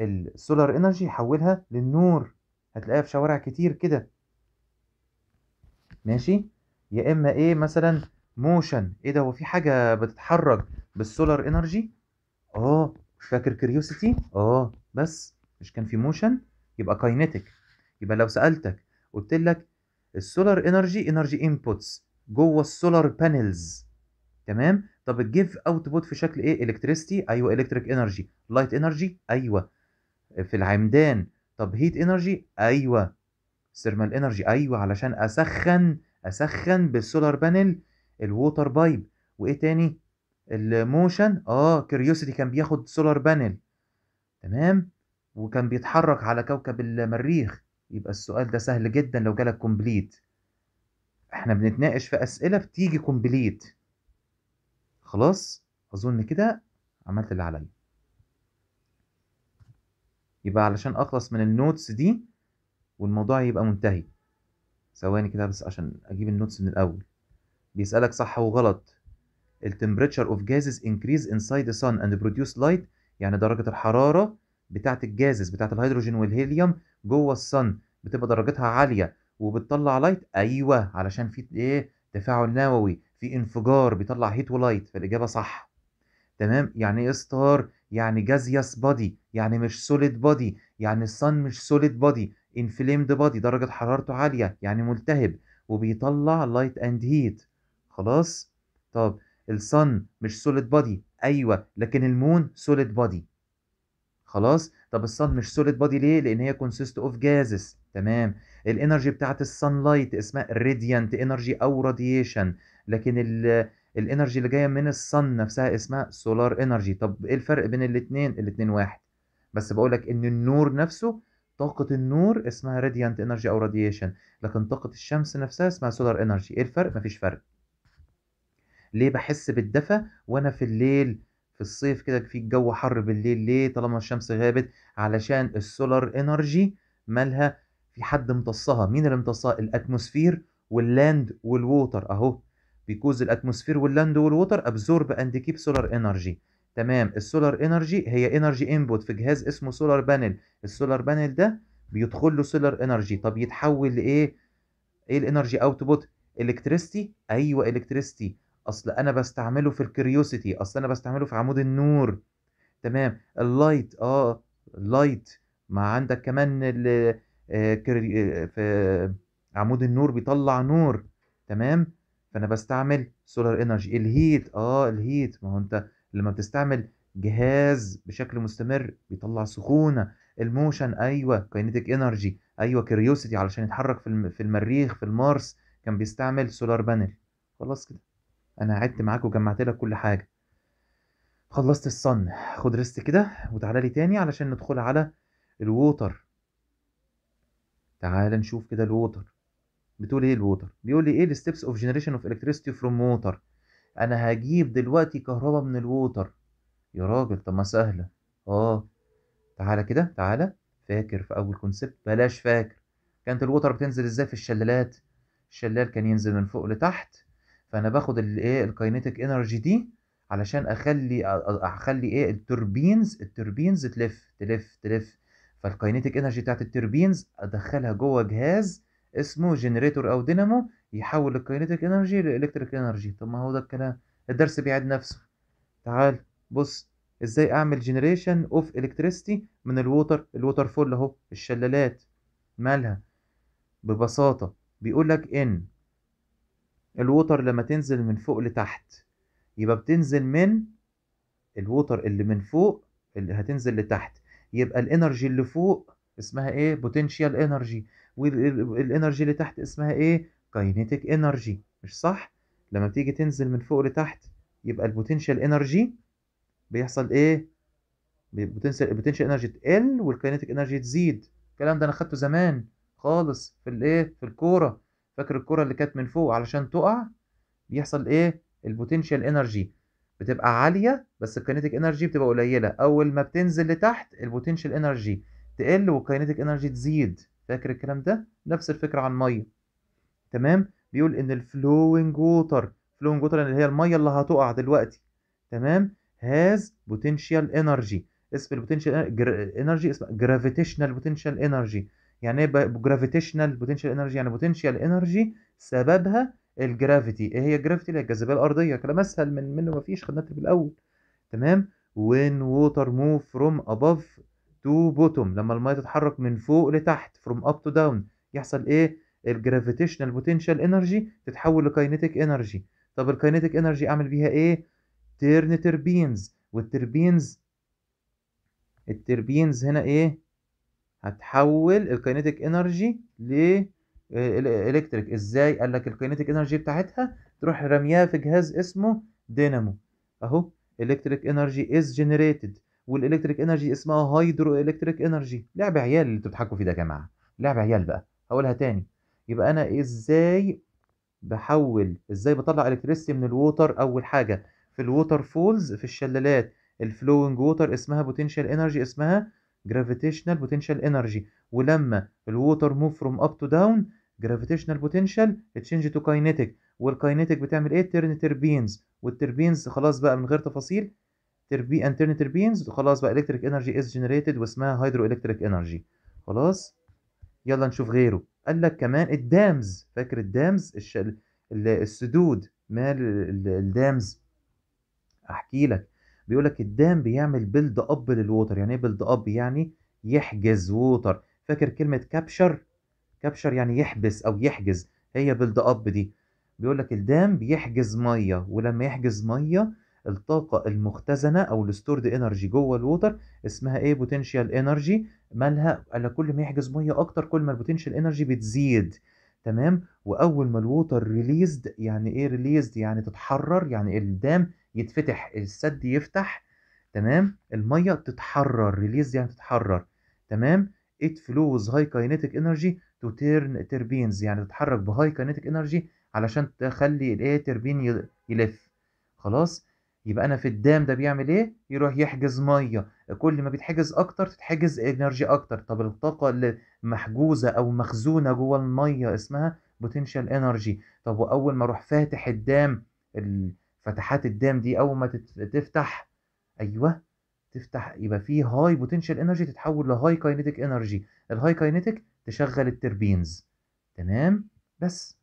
السولار انرجي يحولها للنور هتلاقيها في شوارع كتير كده ماشي يا اما ايه مثلا موشن ايه ده هو في حاجه بتتحرك بالسولار انرجي اه مش فاكر كريوسيتي اه بس مش كان في موشن يبقى كاينيتيك يبقى لو سالتك قلت لك السولار انرجي انرجي انبوتس جوه السولار بانلز تمام طب الجيف اوتبوت في شكل ايه الكتريستي ايوه الكتريك انرجي لايت انرجي ايوه في العمدان طب هيت انرجي ايوه ثيرمال انرجي ايوه علشان اسخن اسخن بالسولار بانل الووتر بايب وايه تاني الموشن اه كيوريوسيتي كان بياخد سولار بانل تمام وكان بيتحرك على كوكب المريخ يبقى السؤال ده سهل جدا لو جالك كومبليت احنا بنتناقش في اسئله بتيجي كومبليت خلاص اظن كده عملت اللي عليا يبقى علشان اخلص من النوتس دي والموضوع يبقى منتهي ثواني كده بس عشان اجيب النوتس من الاول بيسالك صح وغلط التمبريتشر اوف جازز انكريز انسايد ذا سان اند برودوس لايت يعني درجه الحراره بتاعه الجازز بتاعه الهيدروجين والهيليوم جوه الصن بتبقى درجتها عاليه وبتطلع لايت ايوه علشان في ايه تفاعل نووي في انفجار بيطلع هيت ولايت فالاجابه صح تمام يعني ايه ستار يعني جازيس بودي يعني مش سوليد بودي يعني الصن مش سوليد بودي inflamed body درجة حرارته عالية يعني ملتهب وبيطلع light and heat خلاص طب sun مش solid body ايوه لكن المون solid body خلاص طب sun مش solid body ليه لان هي consist of gases تمام الانرجي بتاعت ال لايت اسمها radiant energy او radiation لكن ال الانرجي اللي جايه من الصن نفسها اسمها سولار انرجي طب ايه الفرق بين الاثنين الاثنين واحد بس بقول لك ان النور نفسه طاقة النور اسمها راديانت انرجي او راديشن لكن طاقة الشمس نفسها اسمها سولار انرجي ايه الفرق مفيش فرق ليه بحس بالدفى وانا في الليل في الصيف كده في الجو حر بالليل ليه طالما الشمس غابت علشان السولار انرجي مالها في حد امتصها مين اللي امتصها الاتموسفير واللاند والووتر اهو بيكوز الاتموسفير واللاند والووتر ابزورب اند كيب سولار انرجي تمام السولار انرجي هي انرجي انبوت في جهاز اسمه سولار بانل السولار بانل ده بيدخل له سولار انرجي طب يتحول لايه ايه الانرجي اوتبوت الكتريستي ايوه الكتريستي اصل انا بستعمله في الكريوسيتي اصل انا بستعمله في عمود النور تمام اللايت اه اللايت ما عندك كمان ال آه، آه، في عمود النور بيطلع نور تمام فانا بستعمل سولار انرجي الهيت اه الهيت ما هو انت لما بتستعمل جهاز بشكل مستمر بيطلع سخونه الموشن ايوه كاينتيك انرجي ايوه كيوريوسيتي علشان يتحرك في المريخ في المارس كان بيستعمل سولار بانل خلاص كده انا قعدت معاك وجمعت لك كل حاجه خلصت الصن خد ريست كده وتعالى لي تاني علشان ندخل على الووتر تعالى نشوف كده الووتر بتقول ايه الووتر بيقول لي ايه الستبس اوف جنريشن اوف الكتريستي فروم ووتر انا هجيب دلوقتي كهربا من الووتر يا راجل طب ما سهله اه تعالى كده تعالى فاكر في اول كونسبت بلاش فاكر كانت الوتر بتنزل ازاي في الشلالات الشلال كان ينزل من فوق لتحت فانا باخد الايه الكاينيتيك انرجي دي علشان اخلي اخلي ايه التوربينز التوربينز تلف تلف تلف فالكاينيتيك انرجي بتاعت التوربينز ادخلها جوه جهاز اسمه جنريتور او دينامو يحول الكينيتيك انرجي لالكتريك انرجي طب ما هو ده الكلام الدرس بيعيد نفسه تعال بص ازاي اعمل جنريشن اوف الكتريستي من الووتر الووتر فول اهو الشلالات مالها ببساطه بيقول لك ان الووتر لما تنزل من فوق لتحت يبقى بتنزل من الووتر اللي من فوق اللي هتنزل لتحت يبقى الانرجي اللي فوق اسمها ايه بوتنشال انرجي والانرجي اللي تحت اسمها ايه كاينيتيك انرجي مش صح لما بتيجي تنزل من فوق لتحت يبقى البوتنشال انرجي بيحصل ايه البوتنشال انرجي تقل والكاينيتيك انرجي تزيد الكلام ده انا خدته زمان خالص في الايه في الكوره فاكر الكوره اللي كانت من فوق علشان تقع بيحصل ايه البوتنشال انرجي بتبقى عاليه بس الكاينيتيك انرجي بتبقى قليله اول ما بتنزل لتحت البوتنشال انرجي تقل والكاينيتيك انرجي تزيد فاكر الكلام ده نفس الفكره عن الميه تمام بيقول ان الفلوينج ووتر فلوينج ووتر اللي هي الميه اللي هتقع دلوقتي تمام هاز بوتنشال انرجي اسم البوتنشال انرجي اسمها جرافيتيشنال بوتنشال انرجي يعني ايه جرافيتيشنال بوتنشال انرجي يعني بوتنشال انرجي سببها الجرافيتي ايه هي الجرافيتي اللي هي الجاذبيه الارضيه كلام اسهل من منه ما فيش خدناه الاول تمام وين ووتر موف فروم اباف تو بوتوم لما الميه تتحرك من فوق لتحت فروم اب تو داون يحصل ايه الجرافيتيشنال بوتنشال انرجي تتحول لكاينيتيك انرجي طب الكاينيتيك انرجي اعمل بيها ايه تيرن تربينز والتربينز التربينز هنا ايه هتحول الكاينيتيك انرجي للالكتريك ازاي قال لك الكاينيتيك انرجي بتاعتها تروح رميها في جهاز اسمه دينامو اهو الكتريك انرجي از جنريتد والالكتريك انرجي اسمها هيدرو الكتريك انرجي لعب عيال اللي انتوا بتضحكوا فيه ده يا جماعه لعب عيال بقى هقولها تاني يبقى انا ازاي بحول ازاي بطلع الكتريستي من الووتر اول حاجه في الووتر فولز في الشلالات الفلوينج ووتر اسمها بوتنشال انرجي اسمها جرافيتيشنال بوتنشال انرجي ولما الووتر موف فروم اب تو داون جرافيتيشنال بوتنشال تشينج تو كاينيتيك والكاينيتيك بتعمل ايه تيرن تربينز والتربينز خلاص بقى من غير تفاصيل تربي ان تيرن تربينز خلاص بقى الكتريك انرجي از جنريتد واسمها هيدرو الكتريك انرجي خلاص يلا نشوف غيره قال لك كمان الدامز فاكر الدامز السدود مال الدامز احكي لك بيقول لك الدام بيعمل بيلد اب للووتر يعني ايه بيلد اب يعني يحجز ووتر فاكر كلمه كابشر كابشر يعني يحبس او يحجز هي بيلد اب دي بيقول لك الدام بيحجز ميه ولما يحجز ميه الطاقه المختزنه او الستورد انرجي جوه الووتر اسمها ايه بوتنشال انرجي مالها على كل ما يحجز ميه اكتر كل ما البوتنشال انرجي بتزيد تمام واول ما الووتر ريليزد يعني ايه ريليزد يعني تتحرر يعني الدام يتفتح السد يفتح تمام الميه تتحرر ريليز يعني تتحرر تمام it flows high kinetic energy to turn turbines يعني تتحرك بهاي kinetic انرجي علشان تخلي الايه تربين يلف خلاص يبقى انا في الدام ده بيعمل ايه يروح يحجز ميه كل ما بيتحجز اكتر تتحجز انرجي اكتر طب الطاقه اللي محجوزه او مخزونه جوه الميه اسمها بوتنشال انرجي طب واول ما اروح فاتح الدام فتحات الدام دي اول ما تفتح ايوه تفتح يبقى في هاي بوتنشال انرجي تتحول لهاي كاينتيك انرجي الهاي كاينتيك تشغل التربينز تمام بس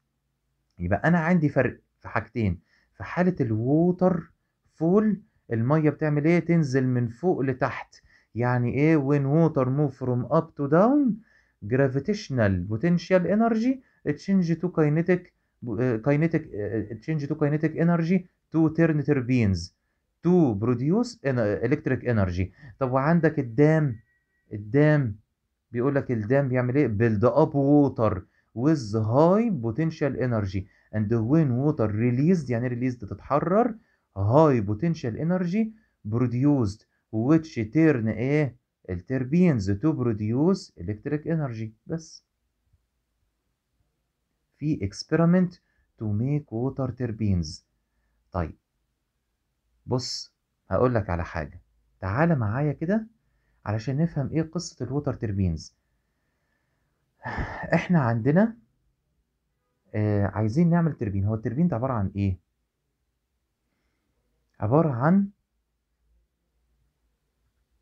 يبقى انا عندي فرق في حاجتين في حاله الووتر فول الميه بتعمل ايه تنزل من فوق لتحت يعني ايه when water move from up to down gravitational potential energy change to kinetic kinetic change to kinetic energy to turn turbines to produce electric energy طب وعندك الدام الدام بيقول لك الدام بيعمل ايه build up water with high potential energy and when water released يعني released تتحرر هاي بوتنشال انرجي بروديوزد which تيرن ايه التربينز تو بروديوس electric انرجي بس في اكسبيرمنت تو ميك ووتر تربينز طيب بص هقول لك على حاجة تعالى معايا كده علشان نفهم ايه قصة الووتر تربينز احنا عندنا آه عايزين نعمل تربين هو التربين ده عبارة عن ايه عبارة عن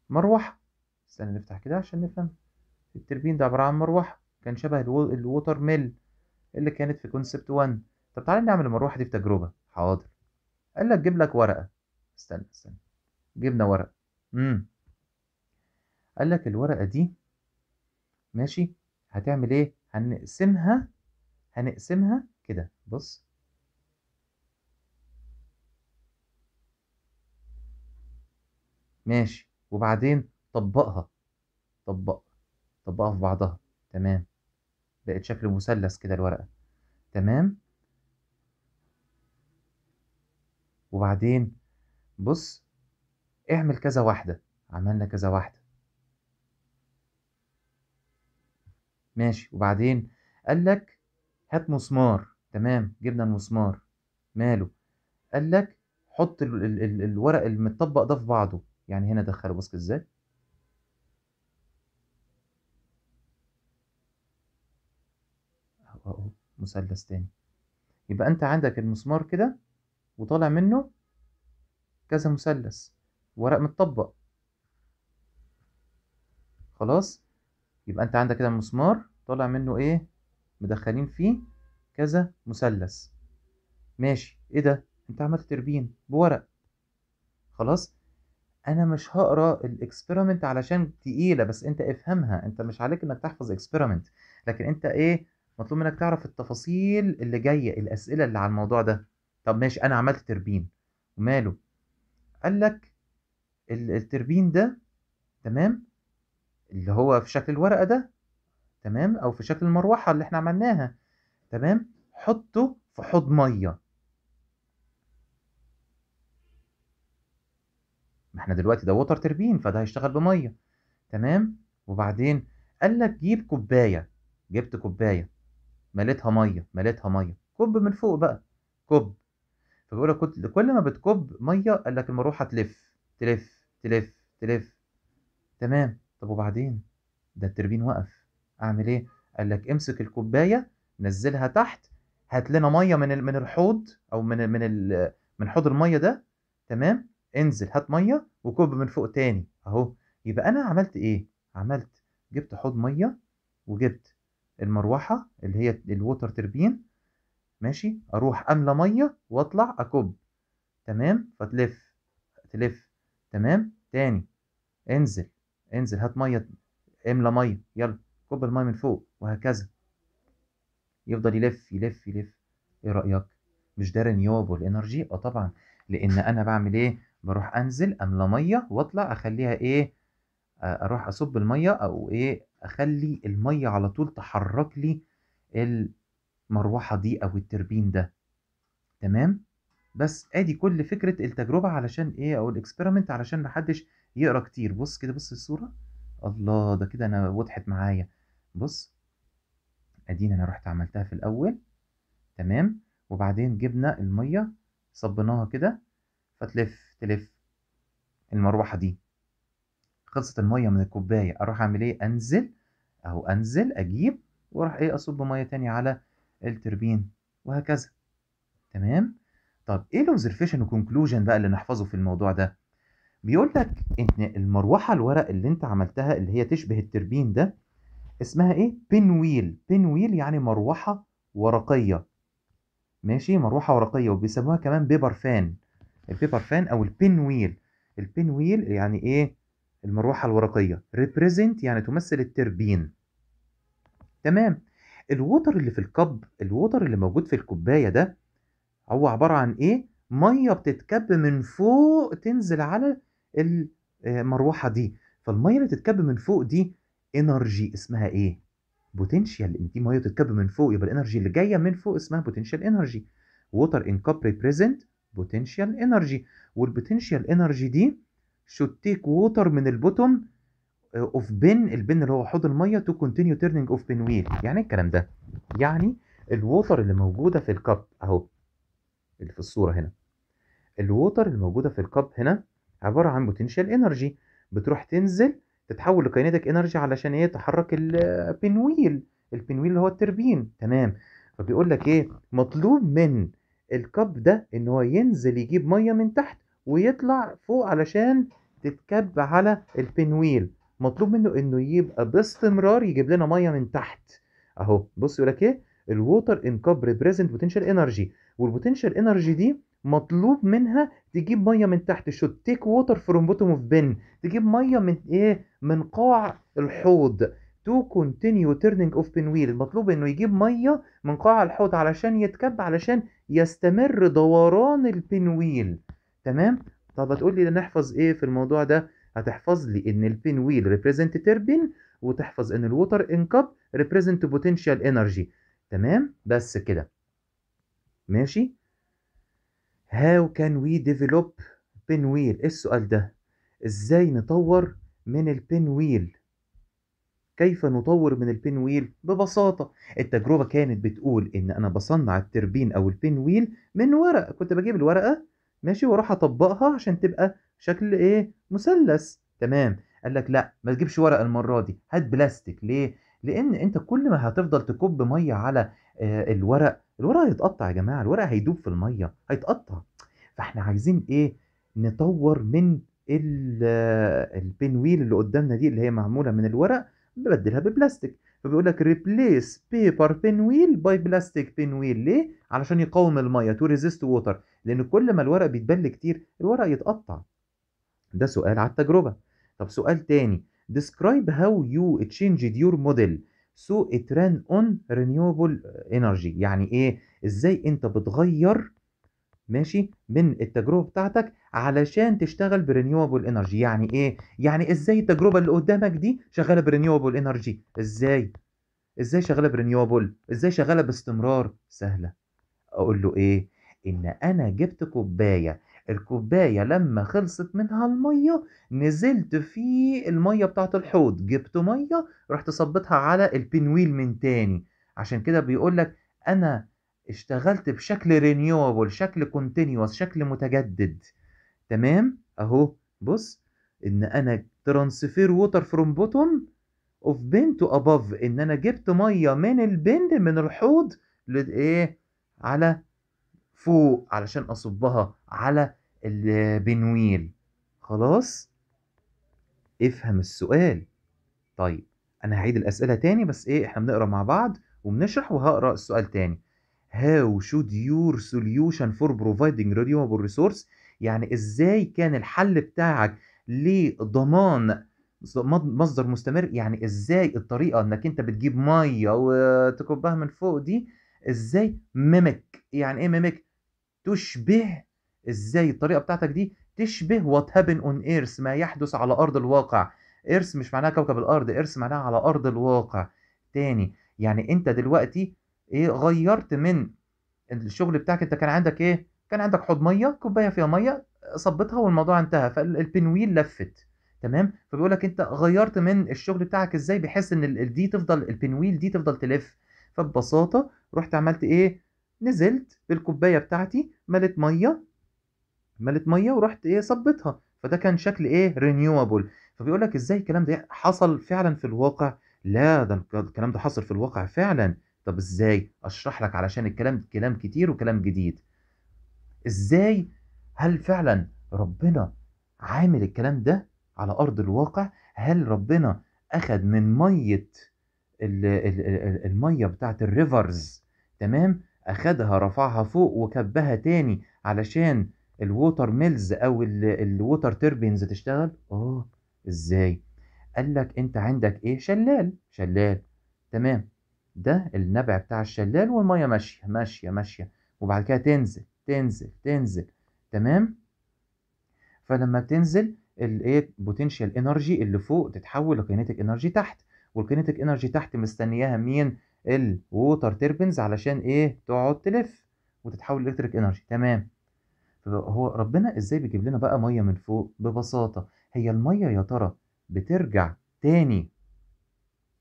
مروحة استنى نفتح كده عشان نفهم التربين ده عبارة عن مروحة كان شبه الووتر ميل اللي كانت في كونسبت 1 طب تعالى نعمل المروحة دي في تجربة حاضر قال لك جيب لك ورقة استنى استنى جبنا ورقة امم قال لك الورقة دي ماشي هتعمل ايه هنقسمها هنقسمها كده بص ماشي وبعدين طبقها طبقها طبقها في بعضها تمام بقت شكل مثلث كده الورقة تمام وبعدين بص اعمل كذا واحدة عملنا كذا واحدة ماشي وبعدين قال لك هات مسمار تمام جبنا المسمار ماله قال لك حط الورق المتطبق ده في بعضه يعني هنا ادخله باسكت ازاي اهو مثلث تاني يبقى انت عندك المسمار كده وطالع منه كذا مثلث ورق متطبق خلاص يبقى انت عندك كده المسمار طالع منه ايه مدخلين فيه كذا مثلث ماشي ايه ده انت عملت تربين بورق خلاص انا مش هقرا الاكسبيرمنت علشان تقيله بس انت افهمها انت مش عليك انك تحفظ اكسبيرمنت لكن انت ايه مطلوب منك تعرف التفاصيل اللي جايه الاسئله اللي على الموضوع ده طب ماشي انا عملت تربين وماله قال لك التربين ده تمام اللي هو في شكل الورقه ده تمام او في شكل المروحه اللي احنا عملناها تمام حطه في حوض ميه ما احنا دلوقتي ده ووتر تربين فده هيشتغل بميه تمام وبعدين قال لك جيب كوبايه جبت كوبايه مليتها ميه مليتها ميه كب من فوق بقى كب فبيقول لك كل ما بتكب ميه قال لك المروحه تلف تلف تلف تلف تمام طب وبعدين ده التربين وقف اعمل ايه قال لك امسك الكوبايه نزلها تحت هات لنا ميه من من الحوض او من من من حوض الميه ده تمام انزل هات ميه وكب من فوق تاني اهو يبقى انا عملت ايه عملت جبت حوض ميه وجبت المروحه اللي هي الووتر تربين ماشي اروح املى ميه واطلع اكب تمام فتلف تلف تمام تاني انزل انزل هات ميه املى ميه يلا كب الميه من فوق وهكذا يفضل يلف يلف يلف ايه رايك مش ده رينيوبل انرجي اه طبعا لان انا بعمل ايه بروح انزل املى ميه واطلع اخليها ايه آه، اروح اصب الميه او ايه اخلي الميه على طول تحرك لي المروحه دي او التربين ده تمام بس ادي كل فكره التجربه علشان ايه او الاكسبيرمنت علشان محدش يقرا كتير بص كده بص الصوره الله ده كده انا وضحت معايا بص ادينا انا رحت عملتها في الاول تمام وبعدين جبنا الميه صبناها كده فتلف تلف المروحه دي خلصت الميه من الكوبايه اروح اعمل ايه انزل اهو انزل اجيب واروح ايه اصب ميه تاني على التربين وهكذا تمام طب ايه الاوبزرفيشن وكونكلوجن بقى اللي نحفظه في الموضوع ده بيقول لك ان المروحه الورق اللي انت عملتها اللي هي تشبه التربين ده اسمها ايه بين ويل بين ويل يعني مروحه ورقيه ماشي مروحه ورقيه وبيسموها كمان بيبر فان البيبر فان او البين ويل البين ويل يعني ايه المروحه الورقيه ريبريزنت يعني تمثل التربين تمام الوتر اللي في الكب الوتر اللي موجود في الكوبايه ده هو عباره عن ايه ميه بتتكب من فوق تنزل على آه، المروحه دي فالميه اللي بتتكب من فوق دي انرجي اسمها ايه بوتنشال ان دي ميه بتتكب من فوق يبقى الانرجي اللي جايه من فوق اسمها بوتنشال انرجي ووتر ان كاب ريبريزنت بوتنشال انرجي والبوتنشال انرجي دي should take water من البوتوم اوف آه، بن البن اللي هو حوض الميه تو كونتينيو تيرنينج اوف بن ويل يعني إيه الكلام ده يعني الووتر اللي موجوده في الكب اهو اللي في الصوره هنا الووتر اللي موجوده في الكب هنا عباره عن بوتنشال انرجي بتروح تنزل تتحول لكينيتك انرجي علشان ايه تحرك البنويل آه، البنويل اللي هو التربين تمام فبيقول لك ايه مطلوب من الكب ده ان هو ينزل يجيب ميه من تحت ويطلع فوق علشان تتكب على البنويل مطلوب منه انه يبقى باستمرار يجيب لنا ميه من تحت اهو بص يقول لك ايه الووتر ان كب ريبريزنت بوتنشال انرجي والبوتنشال انرجي دي مطلوب منها تجيب ميه من تحت شوت تيك ووتر فروم بوتوم اوف بن تجيب ميه من ايه من قاع الحوض تو كونتينيو تيرنينج اوف ويل المطلوب انه يجيب ميه من قاع الحوض علشان يتكب علشان يستمر دوران ويل تمام طب هتقول لي نحفظ ايه في الموضوع ده هتحفظ لي ان ويل ريبريزنت تيربين وتحفظ ان الوتر انكب ريبريزنت بوتنشال انرجي تمام بس كده ماشي هاو كان وي ديفلوب بنويل ايه السؤال ده ازاي نطور من ويل كيف نطور من البين ويل ببساطة التجربة كانت بتقول إن أنا بصنع التربين أو البين ويل من ورق كنت بجيب الورقة ماشي وأروح أطبقها عشان تبقى شكل إيه مثلث تمام قال لك لا ما تجيبش ورقة المرة دي هات بلاستيك ليه؟ لأن أنت كل ما هتفضل تكب مية على آه، الورق الورق هيتقطع يا جماعة الورق هيدوب في المية هيتقطع فاحنا عايزين إيه؟ نطور من آه، ويل اللي قدامنا دي اللي هي معمولة من الورق ببدلها ببلاستيك فبيقول لك ريبليس بيبر ويل باي بلاستيك ويل ليه؟ علشان يقاوم الميه تو ريزيست ووتر لان كل ما الورق بيتبل كتير الورق يتقطع ده سؤال على التجربه طب سؤال تاني describe how you changed your model so it ran on renewable energy يعني ايه ازاي انت بتغير ماشي من التجربه بتاعتك علشان تشتغل برينيوبل انرجي يعني ايه يعني ازاي التجربه اللي قدامك دي شغاله برينيوبل انرجي ازاي ازاي شغاله برينيوبل ازاي شغاله باستمرار سهله اقول له ايه ان انا جبت كوبايه الكوباية لما خلصت منها المية نزلت في المية بتاعة الحوض جبت مية رحت صبتها على البنويل من تاني عشان كده بيقولك أنا اشتغلت بشكل رينيوبل شكل كونتينيوس شكل متجدد تمام اهو بص ان انا ترانسفير ووتر فروم بوتوم اوف بين تو اباف ان انا جبت ميه من البند من الحوض لايه على فوق علشان اصبها على البنويل خلاص افهم السؤال طيب انا هعيد الاسئله تاني بس ايه احنا بنقرا مع بعض وبنشرح وهقرا السؤال تاني هاو شود يور سوليوشن فور بروفايدنج رينيوبل ريسورس يعني ازاي كان الحل بتاعك لضمان مصدر مستمر يعني ازاي الطريقه انك انت بتجيب ميه وتكبها من فوق دي ازاي ميمك يعني ايه ميمك تشبه ازاي الطريقه بتاعتك دي تشبه وات هابن اون ايرث ما يحدث على ارض الواقع ايرث مش معناها كوكب الارض ايرث معناها على ارض الواقع تاني يعني انت دلوقتي ايه غيرت من الشغل بتاعك انت كان عندك ايه كان عندك حوض ميه كوبايه فيها ميه صبتها والموضوع انتهى فالبنويل لفت تمام فبيقول لك انت غيرت من الشغل بتاعك ازاي بحيث ان دي تفضل البنويل دي تفضل تلف فببساطه رحت عملت ايه نزلت بالكوبايه بتاعتي ملت ميه ملت ميه ورحت ايه صبتها فده كان شكل ايه رينيوبل فبيقول لك ازاي الكلام ده حصل فعلا في الواقع لا ده الكلام ده حصل في الواقع فعلا طب ازاي اشرح لك علشان الكلام كلام كتير وكلام جديد ازاي هل فعلا ربنا عامل الكلام ده على ارض الواقع هل ربنا اخد من ميه الميه بتاعت الريفرز تمام اخدها رفعها فوق وكبها تاني علشان الووتر ميلز او الووتر تيربينز تشتغل اه ازاي قال لك انت عندك ايه شلال شلال تمام ده النبع بتاع الشلال والميه ماشيه ماشيه ماشيه وبعد كده تنزل تنزل تنزل تمام فلما بتنزل الايه بوتنشال انرجي اللي فوق تتحول لكينيتيك انرجي تحت والكينيتيك انرجي تحت مستنياها مين الووتر تيربنز علشان ايه تقعد تلف وتتحول الكتريك انرجي تمام فهو ربنا ازاي بيجيب لنا بقى ميه من فوق ببساطه هي الميه يا ترى بترجع تاني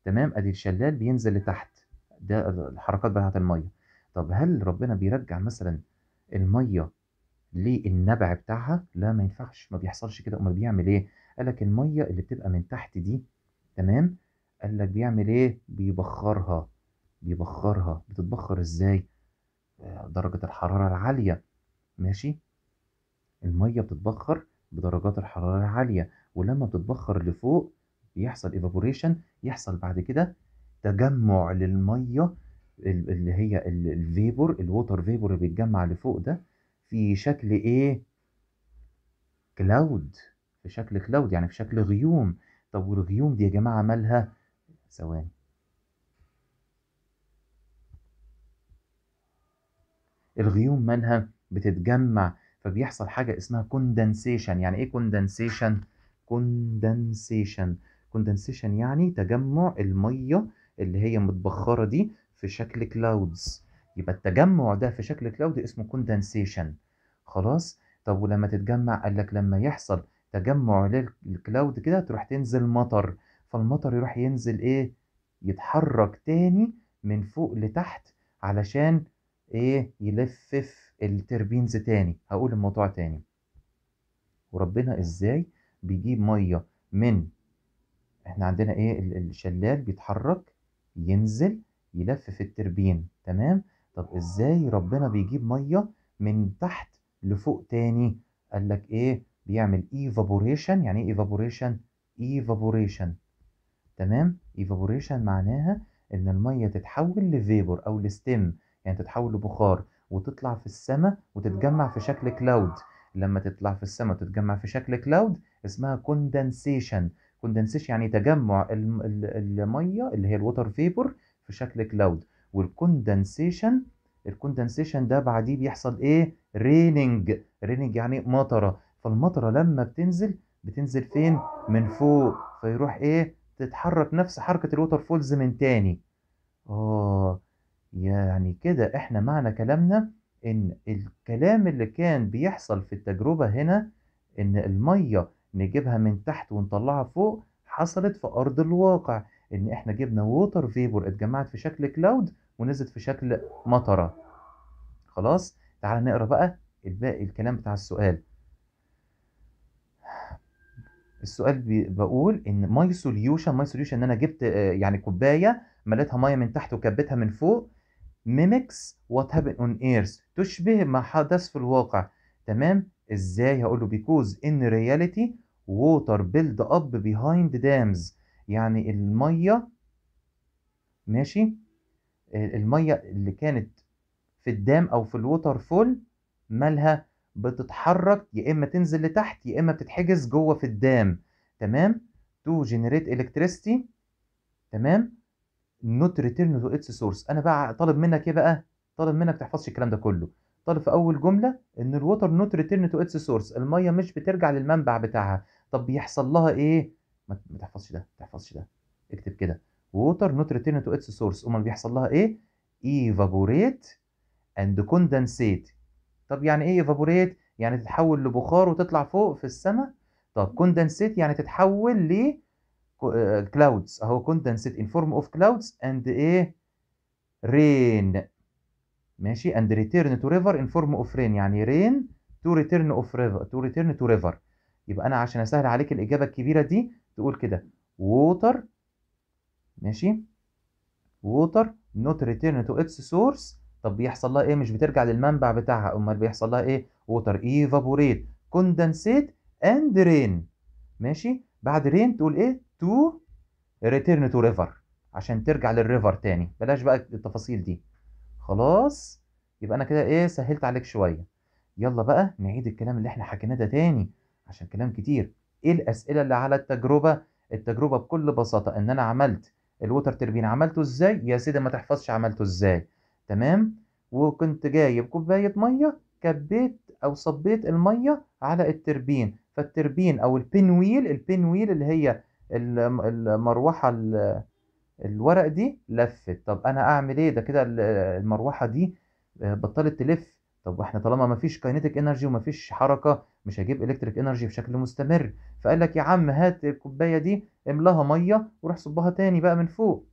تمام ادي الشلال بينزل لتحت ده الحركات بتاعت الميه طب هل ربنا بيرجع مثلا الميه للنبع بتاعها لا ما ينفعش ما بيحصلش كده امال بيعمل ايه قال لك الميه اللي بتبقى من تحت دي تمام قال لك بيعمل ايه بيبخرها بيبخرها بتتبخر ازاي آه، درجة الحرارة العالية ماشي المية بتتبخر بدرجات الحرارة العالية ولما بتتبخر لفوق بيحصل ايفابوريشن يحصل بعد كده تجمع للميه اللي هي الفيبور الووتر فيبور اللي بيتجمع لفوق ده في شكل ايه كلاود في شكل كلاود يعني في شكل غيوم طب والغيوم دي يا جماعه مالها ثواني الغيوم مالها بتتجمع فبيحصل حاجه اسمها كوندنسيشن يعني ايه كوندنسيشن كوندنسيشن كوندنسيشن يعني تجمع الميه اللي هي متبخره دي في شكل كلاودز يبقى التجمع ده في شكل كلاود اسمه كوندنسيشن خلاص طب ولما تتجمع قال لك لما يحصل تجمع للكلاود كده تروح تنزل مطر فالمطر يروح ينزل ايه يتحرك تاني من فوق لتحت علشان ايه يلفف التربينز تاني هقول الموضوع تاني وربنا ازاي بيجيب ميه من احنا عندنا ايه الشلال بيتحرك ينزل يلف في التربين تمام طب ازاي ربنا بيجيب ميه من تحت لفوق تاني قال لك ايه بيعمل ايفابوريشن يعني ايه ايفابوريشن ايفابوريشن تمام ايفابوريشن معناها ان الميه تتحول لفيبر او لستيم يعني تتحول لبخار وتطلع في السماء وتتجمع في شكل كلاود لما تطلع في السماء وتتجمع في شكل كلاود اسمها كوندنسيشن كوندنسيشن يعني تجمع الميه اللي هي الووتر فيبر في شكل كلاود والكوندنسيشن الكوندنسيشن ده بعديه بيحصل ايه ريننج ريننج يعني مطره فالمطره لما بتنزل بتنزل فين من فوق فيروح ايه تتحرك نفس حركه الووتر فولز من تاني اه يعني كده احنا معنى كلامنا ان الكلام اللي كان بيحصل في التجربه هنا ان الميه نجيبها من تحت ونطلعها فوق حصلت في ارض الواقع ان احنا جبنا ووتر فيبور اتجمعت في شكل كلاود ونزلت في شكل مطره خلاص تعال نقرا بقى الباقي الكلام بتاع السؤال السؤال بقول ان ماي سوليوشن ماي سوليوشن ان انا جبت آه، يعني كوبايه مليتها ميه من تحت وكبتها من فوق ميمكس وات هابن اون ايرث تشبه ما حدث في الواقع تمام ازاي هقول له بيكوز ان رياليتي ووتر بيلد اب بيهايند دامز يعني الميه ماشي الميه اللي كانت في الدام او في الووتر فول مالها بتتحرك يا اما تنزل لتحت يا اما بتتحجز جوه في الدام تمام تو جنريت الكتريستي تمام نوت ريتيرن تو اتس سورس انا بقى طالب منك ايه بقى طالب منك تحفظش الكلام ده كله طالب في اول جمله ان الووتر نوت ريتيرن تو اتس سورس الميه مش بترجع للمنبع بتاعها طب بيحصل لها ايه ما تحفظش ده ما تحفظش ده اكتب كده ووتر نوت ريتيرن تو اتس سورس امال بيحصل لها ايه ايفابوريت اند كوندنسيت طب يعني ايه ايفابوريت يعني تتحول لبخار وتطلع فوق في السماء طب كوندنسيت يعني تتحول ل كلاودز آه، اهو كوندنسيت ان فورم اوف كلاودز اند ايه رين ماشي اند ريتيرن تو ريفر ان فورم اوف رين يعني رين تو ريتيرن اوف ريفر تو ريتيرن تو ريفر يبقى انا عشان اسهل عليك الاجابه الكبيره دي تقول كده ووتر ماشي ووتر نوت ريتيرن تو اتس سورس طب بيحصل لها ايه مش بترجع للمنبع بتاعها امال بيحصل لها ايه ووتر ايفابوريت كوندنسيت اند رين ماشي بعد رين تقول ايه تو ريتيرن تو ريفر عشان ترجع للريفر تاني بلاش بقى التفاصيل دي خلاص يبقى انا كده ايه سهلت عليك شويه يلا بقى نعيد الكلام اللي احنا حكيناه ده تاني عشان كلام كتير ايه الاسئله اللي على التجربه التجربه بكل بساطه ان انا عملت الوتر تربين عملته ازاي يا سيدي ما تحفظش عملته ازاي تمام وكنت جايب كوبايه ميه كبيت او صبيت الميه على التربين فالتربين او البنويل البنويل اللي هي المروحه الورق دي لفت طب انا اعمل ايه ده كده المروحه دي آه، بطلت تلف طب واحنا طالما مفيش كاينتيك انرجي ومفيش حركه مش هجيب الكتريك انرجي بشكل مستمر فقال لك يا عم هات الكوبايه دي املاها ميه وروح صبها تاني بقى من فوق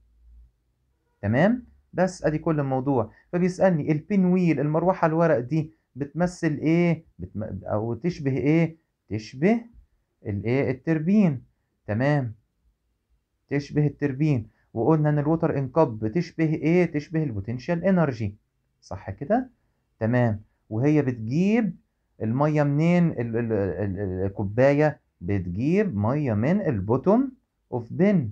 تمام بس ادي كل الموضوع فبيسالني البين ويل المروحه الورق دي بتمثل ايه بتم... او تشبه ايه تشبه الايه التربين تمام تشبه التربين وقلنا ان الوتر انكب بتشبه ايه تشبه البوتنشال انرجي صح كده تمام وهي بتجيب الميه منين الكوبايه بتجيب ميه من البوتوم اوف بن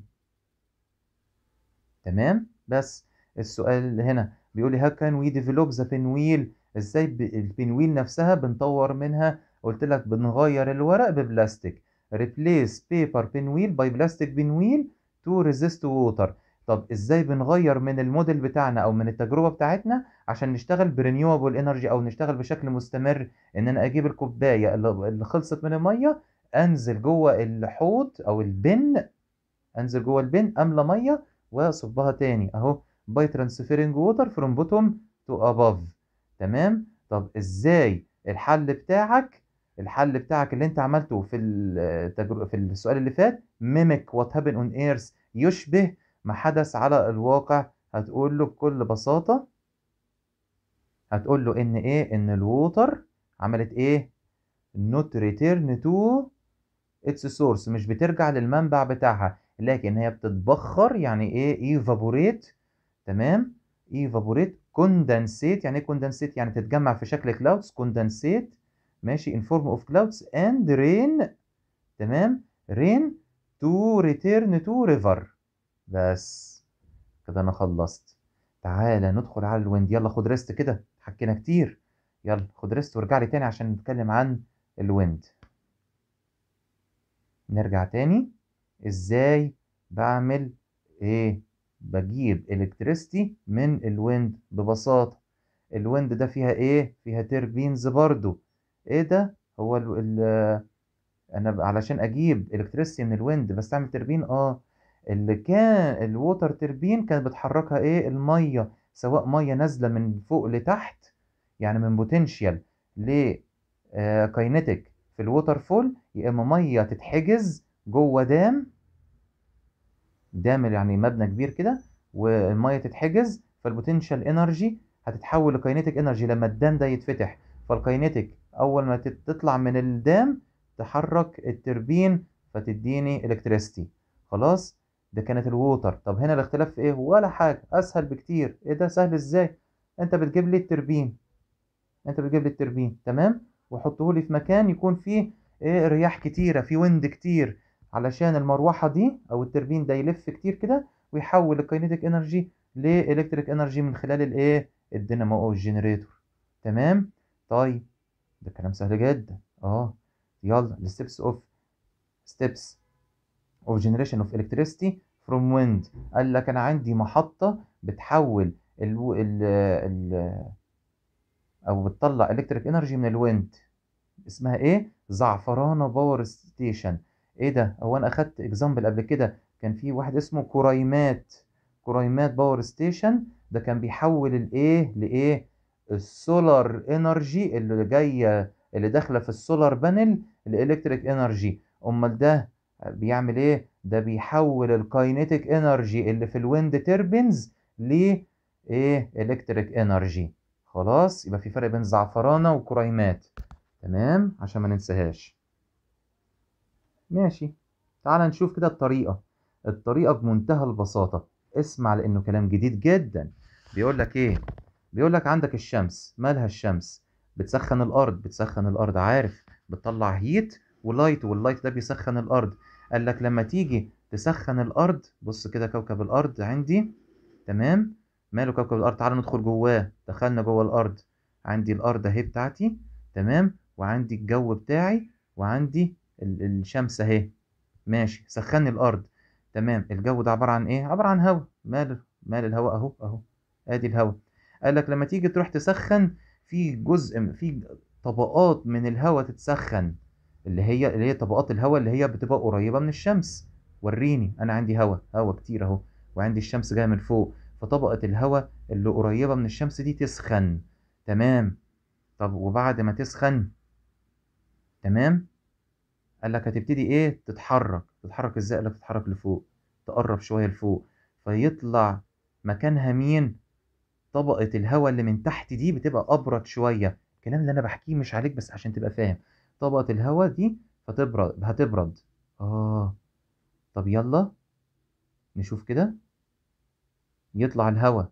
تمام بس السؤال هنا بيقول لي ها كان وي ديفلوب ذا بنويل ازاي البنويل نفسها بنطور منها قلت لك بنغير الورق ببلاستيك ريبليس بيبر بنويل باي بلاستيك بنويل تو ريزيست ووتر طب ازاي بنغير من الموديل بتاعنا او من التجربه بتاعتنا عشان نشتغل برينيوبل انرجي او نشتغل بشكل مستمر ان انا اجيب الكوبايه اللي خلصت من الميه انزل جوه الحوض او البن انزل جوه البن املى ميه واصبها تاني اهو باي ترانسفيرنج ووتر فروم بوتوم تو ابوف تمام طب ازاي الحل بتاعك الحل بتاعك اللي انت عملته في التجر... في السؤال اللي فات ميمك وات هابن اون ايرث يشبه ما حدث على الواقع هتقول له بكل بساطة هتقول له ان ايه ان الووتر عملت ايه not return to its source مش بترجع للمنبع بتاعها لكن هي بتتبخر يعني ايه evaporate تمام evaporate condensate يعني ايه condensate يعني تتجمع في شكل clouds condensate ماشي in form of clouds and rain تمام rain to return to river بس كده انا خلصت تعالى ندخل على الويند يلا خد ريست كده حكينا كتير يلا خد ريست وارجع لي تاني عشان نتكلم عن الويند نرجع تاني ازاي بعمل ايه بجيب الكتريستي من الويند ببساطه الويند ده فيها ايه فيها تيربينز برضو ايه ده هو ال ال انا علشان اجيب الكتريستي من الويند بستعمل تربين اه اللي كان الووتر تربين كانت بتحركها ايه الميه سواء ميه نازله من فوق لتحت يعني من بوتنشال ل كاينتيك آه، في الووتر فول يا اما ميه تتحجز جوه دام دام يعني مبنى كبير كده والميه تتحجز فالبوتنشال انرجي هتتحول لكاينتيك انرجي لما الدام ده يتفتح فالكاينتيك اول ما تطلع من الدام تحرك التربين فتديني الكتريستي خلاص ده كانت الووتر طب هنا الاختلاف في ايه ولا حاجه اسهل بكتير ايه ده سهل ازاي انت بتجيب لي التربين انت بتجيب لي التربين تمام وحطه لي في مكان يكون فيه ايه رياح كتيره في ويند كتير علشان المروحه دي او التربين ده يلف كتير كده ويحول الكينيتك انرجي لالكتريك انرجي من خلال الايه الدينامو او الجنريتور تمام طيب ده كلام سهل جدا اه يلا الستبس اوف ستبس اوف جنريشن اوف الكتريستي فروم ويند قال لك انا عندي محطه بتحول ال ال ال او بتطلع الكتريك انرجي من الويند اسمها ايه زعفرانه باور ستيشن ايه ده هو انا اخدت اكزامبل قبل كده كان في واحد اسمه كوريمات كوريمات باور ستيشن ده كان بيحول الايه لايه السولار انرجي اللي جايه اللي داخله في السولار بانل الالكتريك انرجي امال ده بيعمل ايه ده بيحول الكاينتيك انرجي اللي في الويند تيربينز ل ايه الكتريك انرجي خلاص يبقى في فرق بين زعفرانه وكريمات تمام عشان ما ننساهاش ماشي تعال نشوف كده الطريقه الطريقه بمنتهى البساطه اسمع لانه كلام جديد جدا بيقول لك ايه بيقول لك عندك الشمس مالها الشمس بتسخن الارض بتسخن الارض عارف بتطلع هيت ولايت واللايت ده بيسخن الارض قال لك لما تيجي تسخن الارض بص كده كوكب الارض عندي تمام ماله كوكب الارض تعالى ندخل جواه دخلنا جوه الارض عندي الارض اهي بتاعتي تمام وعندي الجو بتاعي وعندي الشمس اهي ماشي سخني الارض تمام الجو ده عباره عن ايه عباره عن هواء مال مال الهواء اهو اهو ادي الهواء قال لك لما تيجي تروح تسخن في جزء في طبقات من الهواء تتسخن اللي هي اللي هي طبقات الهواء اللي هي بتبقى قريبه من الشمس وريني انا عندي هواء هواء كتير اهو وعندي الشمس جايه من فوق فطبقه الهواء اللي قريبه من الشمس دي تسخن تمام طب وبعد ما تسخن تمام قال لك هتبتدي ايه تتحرك تتحرك ازاي قال لك تتحرك لفوق تقرب شويه لفوق فيطلع مكانها مين طبقه الهواء اللي من تحت دي بتبقى ابرد شويه الكلام اللي انا بحكيه مش عليك بس عشان تبقى فاهم طبقه الهواء دي فتبرد هتبرد اه طب يلا نشوف كده يطلع الهواء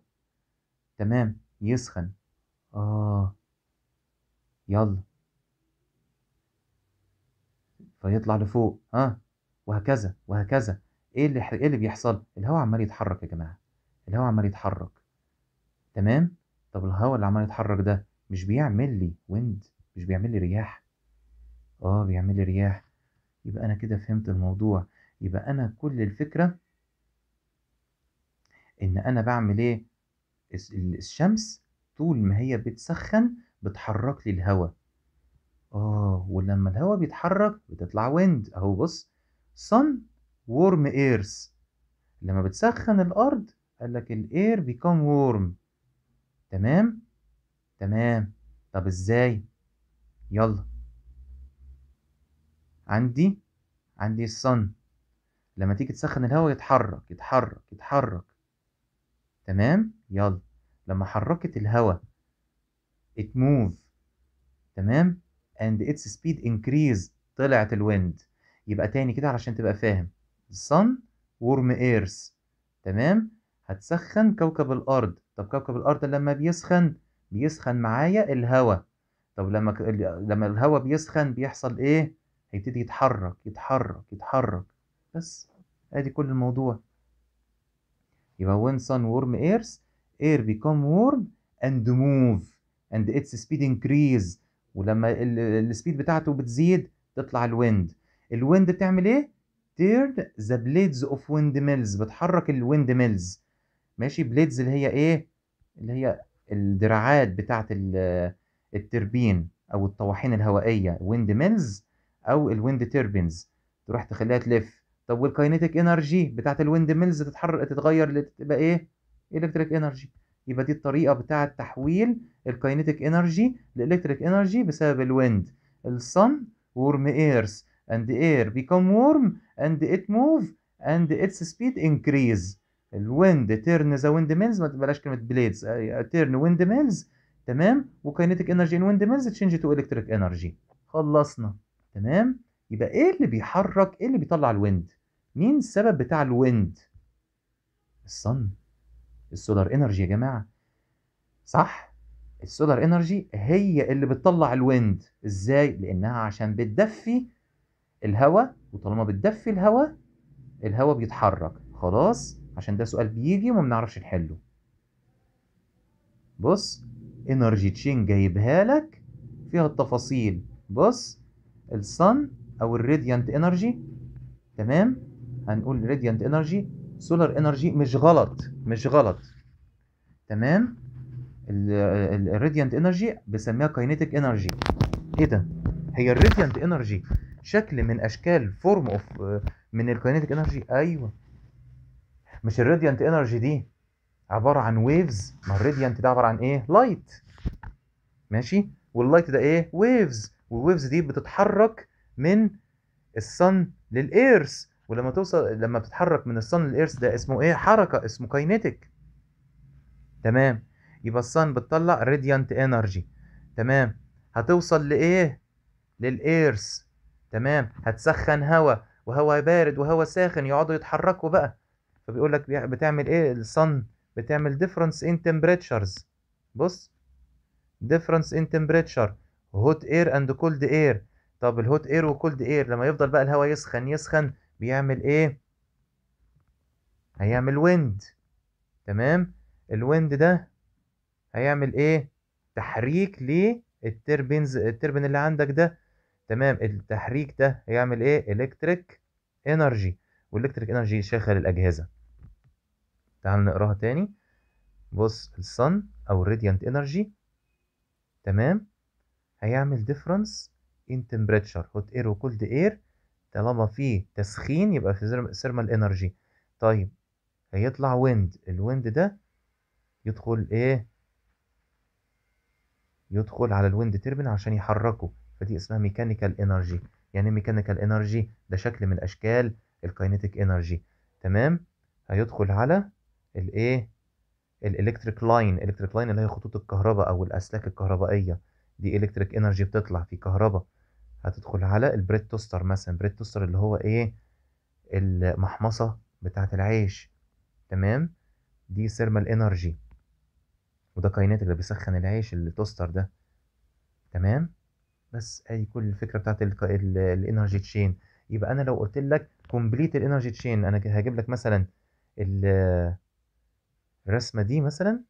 تمام يسخن اه يلا فيطلع لفوق ها آه. وهكذا وهكذا ايه اللي ايه اللي بيحصل الهواء عمال يتحرك يا جماعه الهواء عمال يتحرك تمام طب الهواء اللي عمال يتحرك ده مش بيعمل لي ويند مش بيعمل لي رياح اه بيعمل لي رياح يبقى انا كده فهمت الموضوع يبقى انا كل الفكره ان انا بعمل ايه الشمس طول ما هي بتسخن بتحرك لي الهواء اه ولما الهواء بيتحرك بتطلع ويند اهو بص sun warm airs لما بتسخن الارض قال لك الاير بيكون warm تمام تمام طب ازاي يلا عندي عندي الصن لما تيجي تسخن الهواء يتحرك يتحرك يتحرك تمام يلا لما حركت الهواء it move تمام and its speed increase طلعت الويند يبقى تاني كده علشان تبقى فاهم sun warm airs تمام هتسخن كوكب الارض طب كوكب الارض لما بيسخن بيسخن معايا الهواء طب لما لما الهواء بيسخن بيحصل ايه هيبتدي يتحرك يتحرك يتحرك بس ادي كل الموضوع يبقى when sun warm airs air become warm and move and its speed increase ولما السبيد بتاعته بتزيد تطلع الويند الويند بتعمل ايه؟ turn the blades of windmills بتحرك الويند ميلز ماشي بليدز اللي هي ايه اللي هي الدراعات بتاعه التربين او الطواحين الهوائيه ويند ميلز او الويند تيربينز تروح تخليها تلف طب والكاينيتك انرجي بتاعه الويند ميلز تتحرك تتغير تبقى ايه الكتريك انرجي يبقى دي الطريقه بتاعه تحويل الكاينيتك انرجي لالكتريك انرجي بسبب الويند الصن وورم ايرز and air become warm and it move and its speed increase الويند تيرن ذا ويند ميلز ما تبقاش كلمه بليدز تيرن آه، ويند ميلز تمام وكاينتيك انرجي ان ويند ميلز تشينج تو الكتريك انرجي خلصنا تمام يبقى ايه اللي بيحرك ايه اللي بيطلع الويند مين السبب بتاع الويند الصن السولار انرجي يا جماعه صح السولار انرجي هي اللي بتطلع الويند ازاي لانها عشان بتدفي الهواء وطالما بتدفي الهواء الهواء بيتحرك خلاص عشان ده سؤال بيجي وما بنعرفش نحله بص انرجي تشين جايبها لك فيها التفاصيل بص الصن او الراديانت انرجي تمام هنقول راديانت انرجي سولار انرجي مش غلط مش غلط تمام الراديانت انرجي بسميها كاينيتك انرجي ايه ده هي الراديانت انرجي شكل من اشكال فورم اوف من الكاينيتك انرجي ايوه مش الراديانت انرجي دي عباره عن ويفز ما الراديانت ده عباره عن ايه لايت ماشي واللايت ده ايه ويفز والويفز دي بتتحرك من الصن للايرث ولما توصل لما بتتحرك من الصن للايرث ده اسمه ايه حركه اسمه كاينيتك تمام يبقى الصن بتطلع راديانت انرجي تمام هتوصل لايه للايرث تمام هتسخن هواء وهواء بارد وهواء ساخن يقعدوا يتحركوا بقى فبيقول لك بتعمل ايه الصن بتعمل difference in temperatures بص difference in temperature hot air and cold air طب الهوت اير وكولد اير لما يفضل بقى الهواء يسخن يسخن بيعمل ايه هيعمل ويند تمام الويند ده هيعمل ايه تحريك للتربينز التربين اللي عندك ده تمام التحريك ده هيعمل ايه الكتريك انرجي والالكتريك انرجي يشغل الاجهزه تعال نقراها تاني بص الصن او radiant انرجي تمام هيعمل ديفرنس ان تمبريتشر هوت اير وكولد اير طالما في تسخين يبقى في ثيرمال انرجي طيب هيطلع ويند الويند ده يدخل ايه يدخل على الويند تيربين عشان يحركه فدي اسمها ميكانيكال انرجي يعني ميكانيكال إيه انرجي ده شكل من اشكال الكاينيتيك انرجي تمام هيدخل على الايه الالكتريك لاين الالكتريك لاين اللي هي خطوط الكهرباء او الاسلاك الكهربائيه دي الكتريك انرجي بتطلع في كهرباء هتدخل على البريد توستر مثلا بريد توستر اللي هو ايه المحمصه بتاعه العيش تمام دي ثيرمال انرجي وده كايناتيك اللي بيسخن العيش التوستر ده تمام بس ادي كل الفكره بتاعه الانرجي تشين يبقى انا لو قلت لك كومبليت الانرجي تشين انا هجيب لك مثلا الرسمه دي مثلا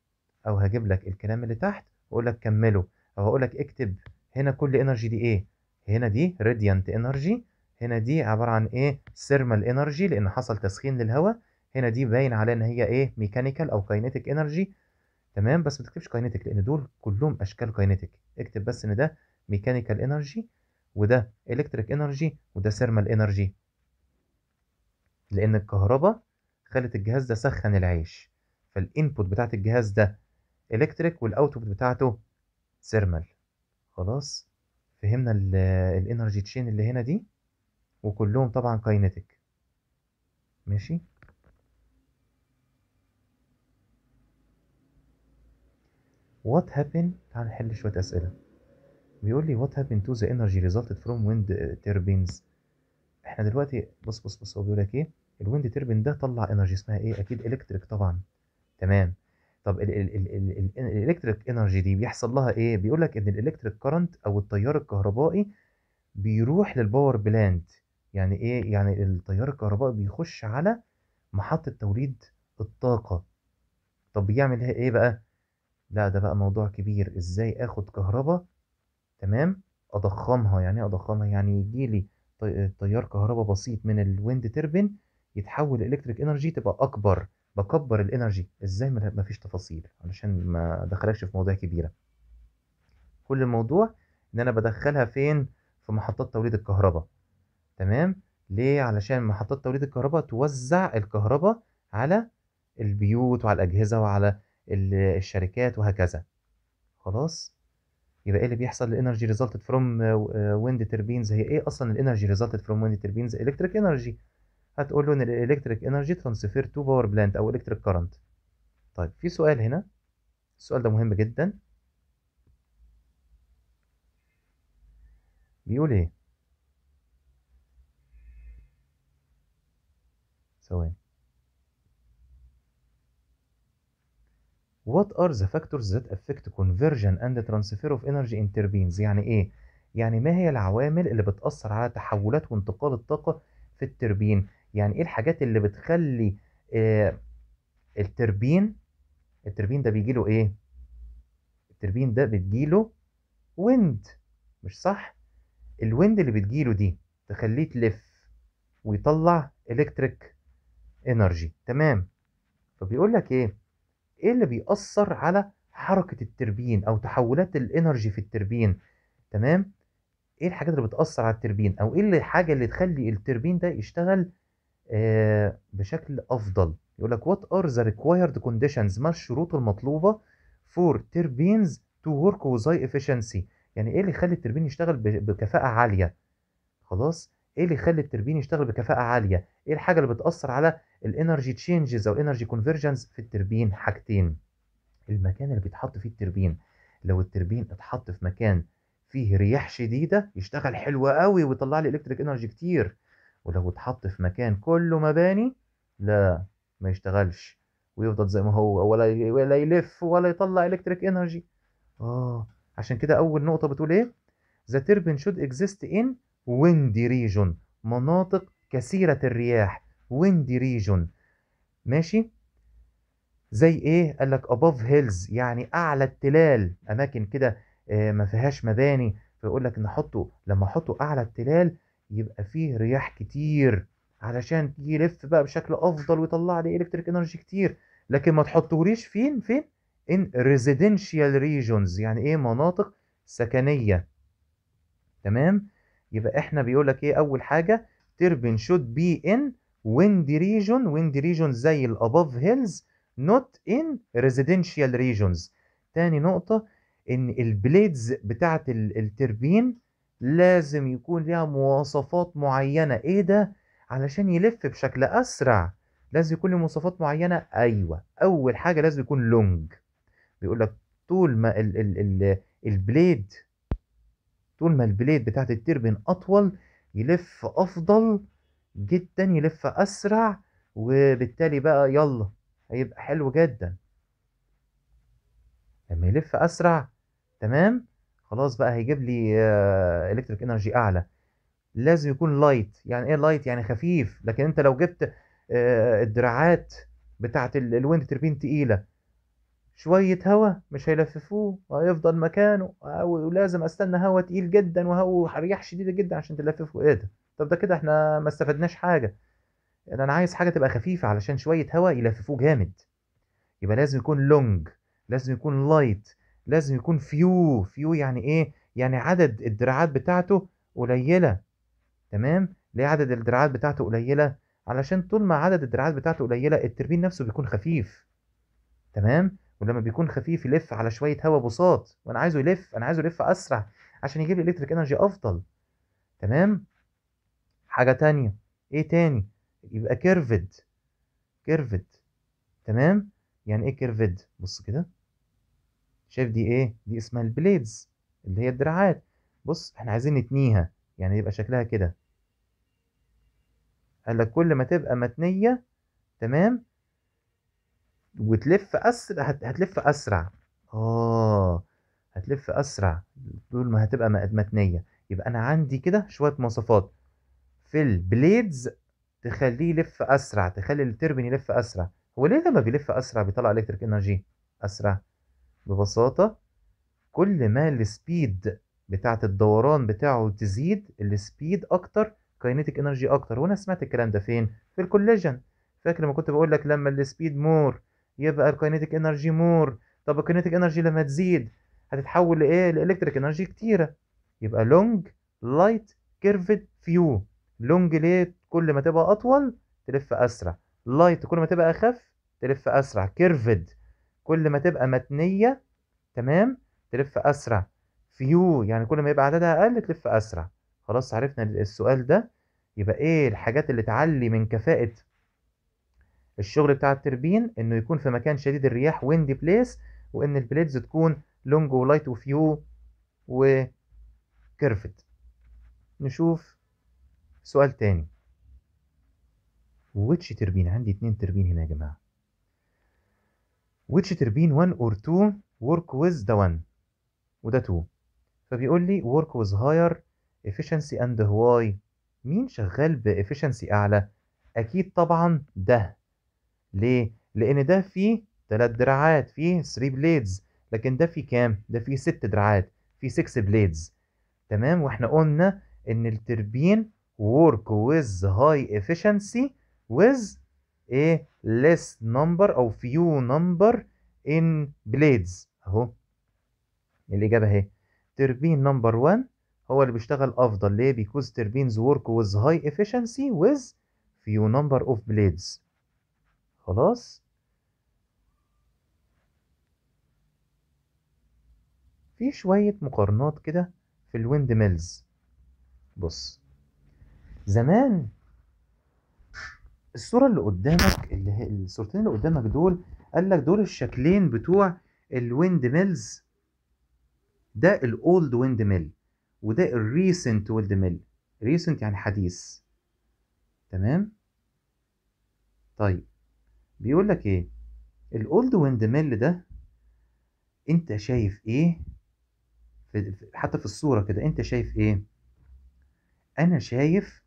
او هجيب لك الكلام اللي تحت واقول لك كمله او هقول لك اكتب هنا كل انرجي دي ايه هنا دي راديانت انرجي هنا دي عباره عن ايه ثيرمال انرجي لان حصل تسخين للهواء هنا دي باين على ان هي ايه ميكانيكال او كاينيتيك انرجي تمام بس ما تكتبش كاينيتيك لان دول كلهم اشكال كاينيتيك اكتب بس ان ده ميكانيكال انرجي وده الكتريك انرجي وده ثيرمال انرجي لان الكهرباء خلت الجهاز ده سخن العيش فالانبوت بتاعت الجهاز ده الكتريك والاوتبوت بتاعته ثيرمال خلاص فهمنا الانرجي تشين اللي هنا دي وكلهم طبعا كاينتيك ماشي وات هابن تعال نحل شويه اسئله بيقول لي وات هابن تو ذا انرجي ريزلتد فروم ويند تيربينز احنا دلوقتي بص بص بص هو بيقول لك ايه الويند تيربين ده طلع انرجي اسمها ايه اكيد الكتريك طبعا تمام طب الالكتريك انرجي دي بيحصل لها ايه بيقول لك ان الالكتريك كارنت او التيار الكهربائي بيروح للباور بلانت يعني ايه يعني التيار الكهربائي بيخش على محطه توليد الطاقه طب بيعمل ايه بقى لا ده بقى موضوع كبير ازاي اخد كهرباء تمام اضخمها يعني إيه اضخمها يعني يجي لي تيار كهرباء بسيط من الويند تيربين يتحول الكتريك انرجي تبقى اكبر بكبر الانرجي ازاي ما فيش تفاصيل علشان ما ادخلكش في مواضيع كبيره كل الموضوع ان انا بدخلها فين في محطات توليد الكهرباء تمام ليه علشان محطات توليد الكهرباء توزع الكهرباء على البيوت وعلى الاجهزه وعلى الشركات وهكذا خلاص يبقى ايه اللي بيحصل الانرجي ريزلتد فروم ويند تيربينز هي ايه اصلا الانرجي ريزلتد فروم ويند تيربينز الكتريك انرجي هتقول له ان الالكتريك انرجي ترانسفير تو باور بلانت او الكتريك كارنت طيب في سؤال هنا السؤال ده مهم جدا بيقول ايه ثواني What are the factors that affect conversion and transfer of energy in turbines؟ يعني ايه يعني ما هي العوامل اللي بتأثر على تحولات وانتقال الطاقة في التربين يعني ايه الحاجات اللي بتخلي آه، التربين التربين ده بيجيله ايه التربين ده بتجيله ويند مش صح الويند اللي بتجيله دي تخليه تلف ويطلع الكتريك انرجي تمام فبيقول لك ايه ايه اللي بيأثر على حركة التربين او تحولات الانرجي في التربين تمام ايه الحاجات اللي بتأثر على التربين او ايه الحاجة اللي تخلي التربين ده يشتغل آه، بشكل افضل يقول لك what are the required conditions ما الشروط المطلوبه for turbines to work with high efficiency يعني ايه اللي يخلي التربين يشتغل بكفاءه عاليه خلاص ايه اللي يخلي التربين يشتغل بكفاءه عاليه ايه الحاجه اللي بتاثر على الانرجي تشينجز او الانرجي كونفرجنس في التربين حاجتين المكان اللي بيتحط فيه التربين لو التربين اتحط في مكان فيه رياح شديده يشتغل حلو قوي ويطلع لي الكتريك انرجي كتير ولو اتحط في مكان كله مباني لا ما يشتغلش ويفضل زي ما هو ولا ولا يلف ولا يطلع الكتريك انرجي اه عشان كده اول نقطه بتقول ايه ذا تيربن شود اكزيست ان ويندي ريجون مناطق كثيره الرياح ويندي ريجون ماشي زي ايه قال لك اباف هيلز يعني اعلى التلال اماكن كده آه، ما فيهاش مباني فيقول لك نحطه لما احطه اعلى التلال يبقى فيه رياح كتير علشان يلف بقى بشكل افضل ويطلع لي الكتريك انرجي كتير لكن ما تحطوليش فين فين ان ريزيدنشال ريجونز يعني ايه مناطق سكنيه تمام يبقى احنا بيقول لك ايه اول حاجه تربين شود بي ان ويند ريجون ويند ريجون زي الاباف هيلز نوت ان ريزيدنشال ريجونز تاني نقطه ان البليدز بتاعه التربين لازم يكون ليها مواصفات معينة ايه ده علشان يلف بشكل اسرع لازم يكون له مواصفات معينة ايوه اول حاجة لازم يكون لونج بيقول لك طول ما ال ال ال البليد طول ما البليد بتاعت التربين اطول يلف افضل جدا يلف اسرع وبالتالي بقى يلا هيبقى حلو جدا لما يلف اسرع تمام خلاص بقى هيجيب لي الكتريك آه، انرجي اعلى لازم يكون لايت يعني ايه لايت يعني خفيف لكن انت لو جبت آه، الدراعات بتاعه الويند تربين تقيله شوية هوا مش هيلففوه وهيفضل مكانه ولازم استنى هواء تقيل جدا وهو رياح شديدة جدا عشان تلففه ايه ده طب ده كده احنا ما استفدناش حاجة يعني انا عايز حاجة تبقى خفيفة علشان شوية هواء يلففوه جامد يبقى لازم يكون لونج لازم يكون لايت لازم يكون فيو فيو يعني ايه يعني عدد الدراعات بتاعته قليله تمام ليه عدد الدراعات بتاعته قليله علشان طول ما عدد الدراعات بتاعته قليله التربين نفسه بيكون خفيف تمام ولما بيكون خفيف يلف على شويه هواء بساط وانا عايزه يلف انا عايزه يلف اسرع عشان يجيب لي الكتريك انرجي افضل تمام حاجه تانية ايه تاني يبقى كيرفد كيرفد تمام يعني ايه كيرفد بص كده شايف دي ايه دي اسمها البليدز اللي هي الدراعات بص احنا عايزين نتنيها يعني يبقى شكلها كده قال لك كل ما تبقى متنيه تمام وتلف اسرع هتلف اسرع اه هتلف اسرع طول ما هتبقى متنيه يبقى انا عندي كده شويه مواصفات في البليدز تخليه يلف اسرع تخلي التربن يلف اسرع هو ليه لما بيلف اسرع بيطلع الكتريك انرجي اسرع ببساطة كل ما السبيد بتاعة الدوران بتاعه تزيد السبيد أكتر كاينيتيك انرجي أكتر وأنا سمعت الكلام ده فين؟ في الكوليجن فاكر لما كنت بقول لك لما السبيد مور يبقى الكاينيتيك انرجي مور طب الكاينيتيك انرجي لما تزيد هتتحول لإيه؟ لإلكتريك انرجي كتيرة يبقى لونج لايت كيرفد فيو لونج ليه كل ما تبقى أطول تلف أسرع لايت كل ما تبقى أخف تلف أسرع كيرفد كل ما تبقى متنية تمام تلف أسرع فيو يعني كل ما يبقى عددها أقل تلف أسرع خلاص عرفنا السؤال ده يبقى إيه الحاجات اللي تعلي من كفاءة الشغل بتاع التربين إنه يكون في مكان شديد الرياح ويندي بليس وإن البليدز تكون لونج ولايت وفيو وكيرفت نشوف سؤال تاني ويتش تربين عندي اتنين تربين هنا يا جماعه which turbine 1 or 2 work with the 1 وده 2 فبيقول لي work with higher efficiency and why مين شغال ب efficiency اعلى اكيد طبعا ده ليه لان ده فيه 3 دراعات فيه 3 blades لكن ده فيه كام ده فيه 6 دراعات فيه 6 blades تمام واحنا قلنا ان التربين work with high efficiency with ايه less number أو few number in blades أهو الإجابة أهي تربين نمبر 1 هو اللي بيشتغل أفضل ليه؟ because turbines work with high efficiency with few number of blades خلاص في شوية مقارنات كده في الويند ميلز بص زمان الصورة اللي قدامك اللي هي الصورتين اللي قدامك دول قال لك دول الشكلين بتوع الويند ميلز ده الاولد ويند ميل وده الريسنت ويند ميل ريسنت يعني حديث تمام طيب بيقول لك ايه الاولد ويند ميل ده انت شايف ايه حتى في الصورة كده انت شايف ايه انا شايف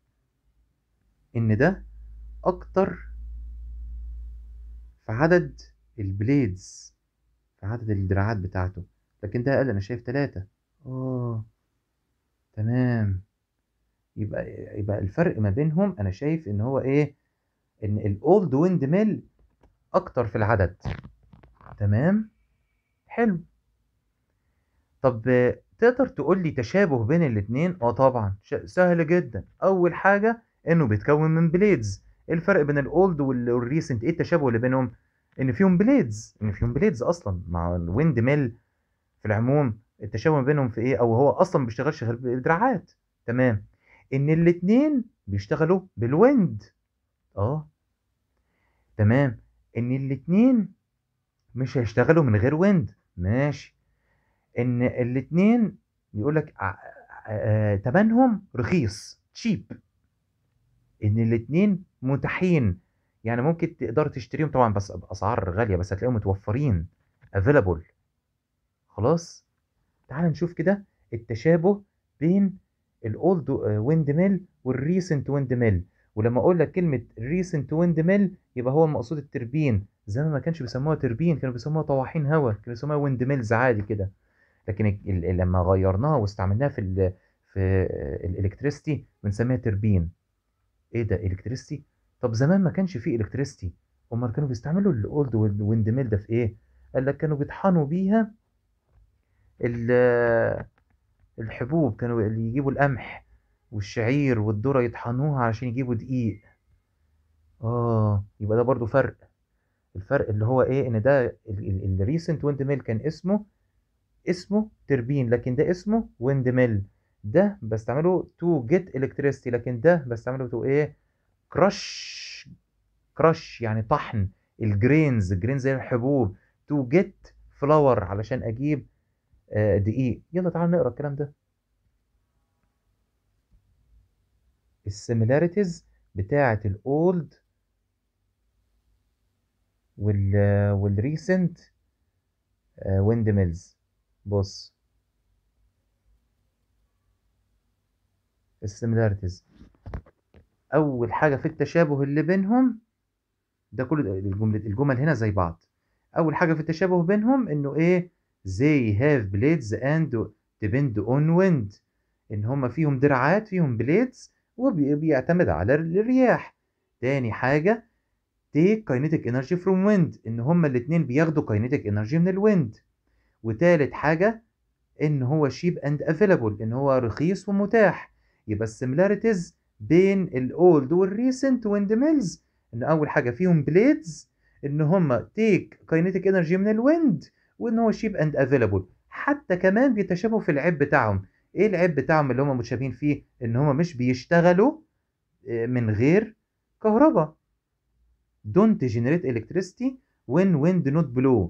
ان ده اكتر في عدد البليدز في عدد الدراعات بتاعته لكن ده اقل انا شايف تلاتة اه تمام يبقى يبقى الفرق ما بينهم انا شايف ان هو ايه ان الاولد ويند ميل اكتر في العدد تمام حلو طب تقدر تقول لي تشابه بين الاتنين اه طبعا سهل جدا اول حاجه انه بيتكون من بليدز ايه الفرق بين الاولد والريسنت ايه التشابه اللي بينهم ان فيهم بليدز ان فيهم بليدز اصلا مع الويند ميل في العموم التشابه بينهم في ايه او هو اصلا ما بيشتغلش غير بدراعات تمام ان الاثنين بيشتغلوا بالويند اه تمام ان الاثنين مش هيشتغلوا من غير ويند ماشي ان الاثنين بيقول لك آه، آه، آه، تمنهم رخيص تشيب ان الاثنين متاحين يعني ممكن تقدر تشتريهم طبعا بس باسعار غاليه بس هتلاقيهم متوفرين افيلابل خلاص تعال نشوف كده التشابه بين الاولد ويند ميل والريسنت ويند ميل ولما اقول لك كلمه ريسنت ويند ميل يبقى هو المقصود التربين زمان ما كانش بيسموها تربين كانوا بيسموها طواحين هواء كانوا بيسموها ويند ميلز عادي كده لكن لما غيرناها واستعملناها في الـ في الالكتريستي بنسميها تربين ايه ده الكتريستي طب زمان ما كانش فيه الكتريستي هما كانوا بيستعملوا الاولد ويند ميل ده في ايه قال لك كانوا بيطحنوا بيها الحبوب كانوا اللي يجيبوا القمح والشعير والذره يطحنوها عشان يجيبوا دقيق اه يبقى ده برضو فرق الفرق اللي هو ايه ان ده الريسنت ويند ميل كان اسمه اسمه تربين لكن ده اسمه ويند ميل ده بستعمله تو جيت الكتريستي لكن ده بستعمله تو ايه كراش كراش يعني طحن الجرينز الجرينز زي الحبوب تو جيت فلاور علشان اجيب آه، دقيق يلا تعال نقرا الكلام ده السيميلاريتيز بتاعه الاولد وال والريسنت ويند ميلز بص السيميلاريتيز اول حاجه في التشابه اللي بينهم ده كل الجمل الجمل هنا زي بعض اول حاجه في التشابه بينهم انه ايه زي هاف بليدز اند ديبند اون ويند ان هما فيهم دراعات فيهم بليدز وبيعتمد على الرياح تاني حاجه take kinetic energy from wind ان هما الاتنين بياخدوا kinetic energy من الويند وتالت حاجه ان هو شيب اند افيلابل ان هو رخيص ومتاح يبقى السيميلاريتيز بين الاولد والريسنت ويند ميلز ان اول حاجه فيهم بليدز ان هما تيك كاينيتيك انرجي من الويند وان هو شيب اند افيلابل حتى كمان بيتشابهوا في العيب بتاعهم ايه العيب بتاعهم اللي هما متشابهين فيه ان هما مش بيشتغلوا آه، من غير كهرباء don't generate electricity when wind not blow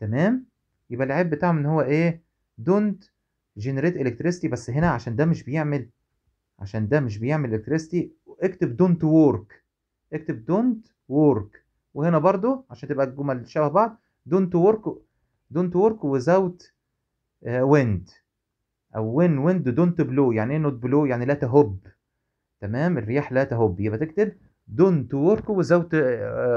تمام يبقى العيب بتاعهم ان هو ايه don't generate electricity بس هنا عشان ده مش بيعمل عشان ده مش بيعمل الكتريستي اكتب دونت وورك اكتب دونت وورك وهنا برضو عشان تبقى الجمل شبه بعض دونت وورك دونت وورك ويزاوت ويند او وين ويند دونت بلو يعني ايه نوت بلو يعني لا تهب تمام الرياح لا تهب يبقى تكتب دونت وورك ويزاوت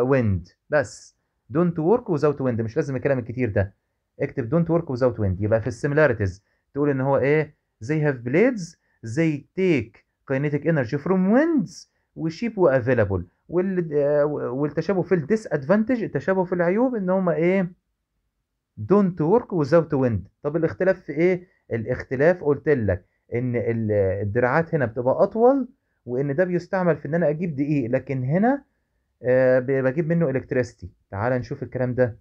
ويند بس دونت وورك وزاوت ويند مش لازم الكلام الكتير ده اكتب دونت وورك وزاوت ويند يبقى في السيميلاريتيز تقول ان هو ايه they have blades زي تيك كاينيتيك انرجي فروم ويندز وشيب وافيلابل آه، والتشابه في الديس ادفانتج التشابه في العيوب ان هما ايه دونت ورك وزاوت ويند طب الاختلاف في ايه الاختلاف قلت لك ان الدراعات هنا بتبقى اطول وان ده بيستعمل في ان انا اجيب دقيق لكن هنا آه، بجيب منه الكتريستي تعال نشوف الكلام ده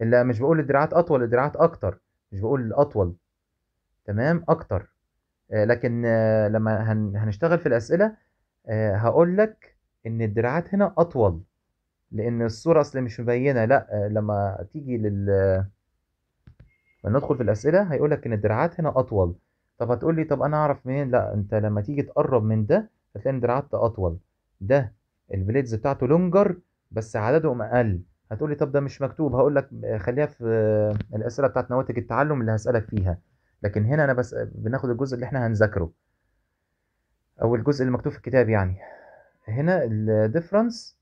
لا مش بقول الدراعات اطول الدراعات اكتر مش بقول اطول تمام اكتر آه، لكن آه، لما هنشتغل في الاسئله آه، هقول لك ان الدراعات هنا اطول لان الصوره اصل مش مبينه لا لما تيجي لل لما ندخل في الاسئله هيقول لك ان الدراعات هنا اطول طب هتقول لي طب انا اعرف منين لا انت لما تيجي تقرب من ده هتلاقي ان دراعات اطول ده البليدز بتاعته لونجر بس عددهم اقل هتقولي طب ده مش مكتوب هقول لك خليها في آه، الاسئله بتاعت نواتج التعلم اللي هسالك فيها لكن هنا انا بس بناخد الجزء اللي احنا هنذاكره او الجزء اللي مكتوب في الكتاب يعني هنا الديفرنس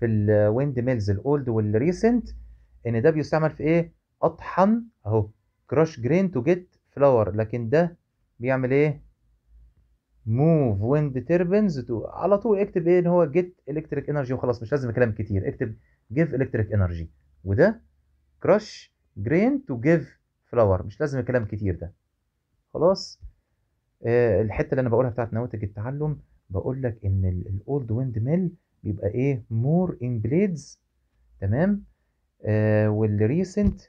في الويند ميلز الاولد والريسنت ان ده بيستعمل في ايه اطحن اهو كراش جرين تو جيت فلاور لكن ده بيعمل ايه موف ويند تيربنز تو على طول اكتب ايه ان هو جيت الكتريك انرجي وخلاص مش لازم كلام كتير اكتب جيف الكتريك انرجي وده كراش جرين تو جيف فلاور مش لازم كلام كتير ده خلاص آه الحته اللي انا بقولها بتاعت نواتج التعلم بقول لك ان الاولد ويند ميل بيبقى ايه مور ان بليدز تمام آه والريسنت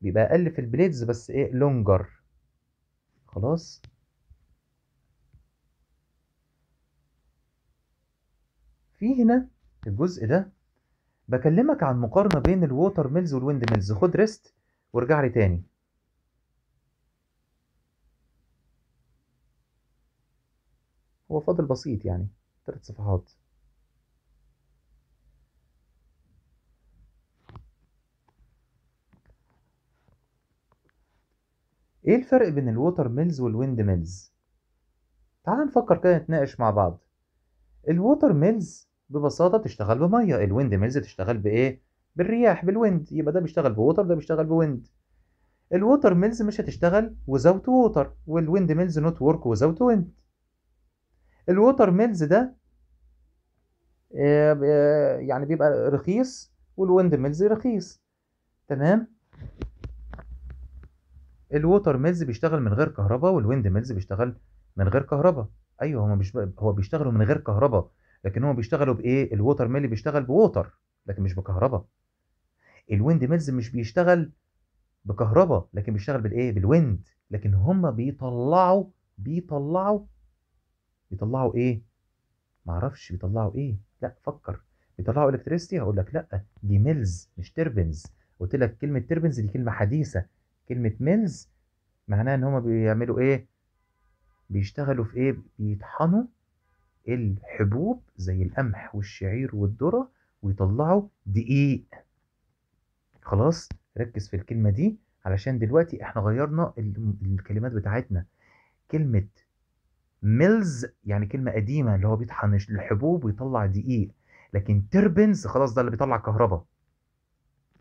بيبقى اقل في البليدز بس ايه لونجر خلاص في هنا الجزء ده بكلمك عن مقارنة بين الووتر ميلز والويند ميلز خد ريست وارجع لي تاني هو فاضل بسيط يعني ثلاث صفحات ايه الفرق بين الووتر ميلز والويند ميلز تعال نفكر كده نتناقش مع بعض الووتر ميلز ببساطه بتشتغل بميه الويند ميلز تشتغل بايه بالرياح بالويند يبقى ده بيشتغل بووتر ده بيشتغل بويند الووتر ميلز مش هتشتغل وزوت ووتر والويند ميلز نوت ورك وزوت ويند الووتر ميلز ده آه، آه، يعني بيبقى رخيص والويند ميلز رخيص تمام الووتر ميلز بيشتغل من غير كهرباء والويند ميلز بيشتغل من غير كهرباء ايوه هما مش هو بيشتغلوا من غير كهرباء لكن هم بيشتغلوا بايه الووتر ميل بيشتغل بووتر لكن مش بكهرباء الويند ميلز مش بيشتغل بكهرباء لكن بيشتغل بالايه بالويند لكن هم بيطلعوا بيطلعوا بيطلعوا ايه معرفش بيطلعوا ايه لا فكر بيطلعوا الكتريستي هقول لك لا دي ميلز مش تربنز قلت لك كلمه تربنز دي كلمه حديثه كلمه ميلز معناها ان هم بيعملوا ايه بيشتغلوا في ايه بيطحنوا الحبوب زي القمح والشعير والذرة ويطلعوا دقيق خلاص ركز في الكلمة دي علشان دلوقتي احنا غيرنا الكلمات بتاعتنا كلمة ميلز يعني كلمة قديمة اللي هو بيطحن الحبوب ويطلع دقيق لكن تربنز خلاص ده اللي بيطلع كهرباء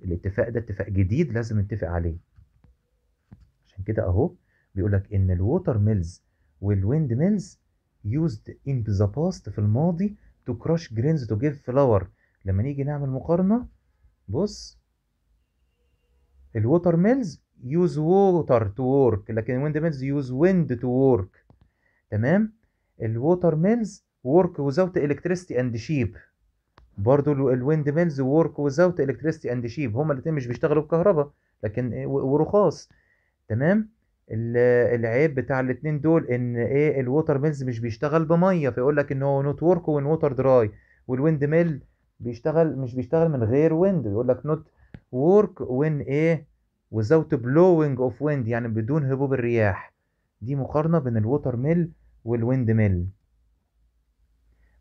الاتفاق ده اتفاق جديد لازم نتفق عليه عشان كده اهو بيقول لك ان الووتر ميلز والويند ميلز used in the past في الماضي to crush grains to give flour لما نيجي نعمل مقارنة بص الووتر ميلز use water to work لكن الويند ميلز use wind to work تمام الووتر ميلز work without electricity and sheep برضو الويند ميلز work without electricity and sheep هما الاتنين مش بيشتغلوا بكهرباء لكن ورخاص تمام العيب بتاع الاثنين دول ان ايه الووتر ميلز مش بيشتغل بميه فيقول لك ان هو نوت ورك وان ووتر دراي والويند ميل بيشتغل مش بيشتغل من غير ويند يقول لك نوت ورك وين ايه وزوت بلوينج اوف ويند يعني بدون هبوب الرياح دي مقارنه بين الووتر ميل والويند ميل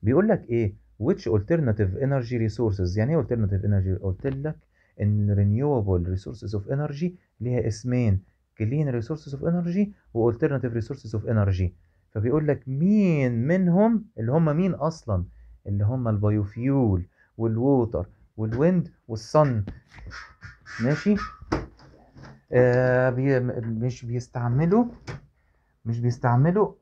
بيقول لك ايه which alternative energy resources يعني ايه alternative energy قلت لك ان renewable resources of energy ليها اسمين كلين ريسورسز اوف انرجي والترناتيف ريسورسز اوف انرجي فبيقول لك مين منهم اللي هم مين اصلا اللي هم البيوفيول والووتر والويند والصن ماشي آه بي مش بيستعملوا مش بيستعملوا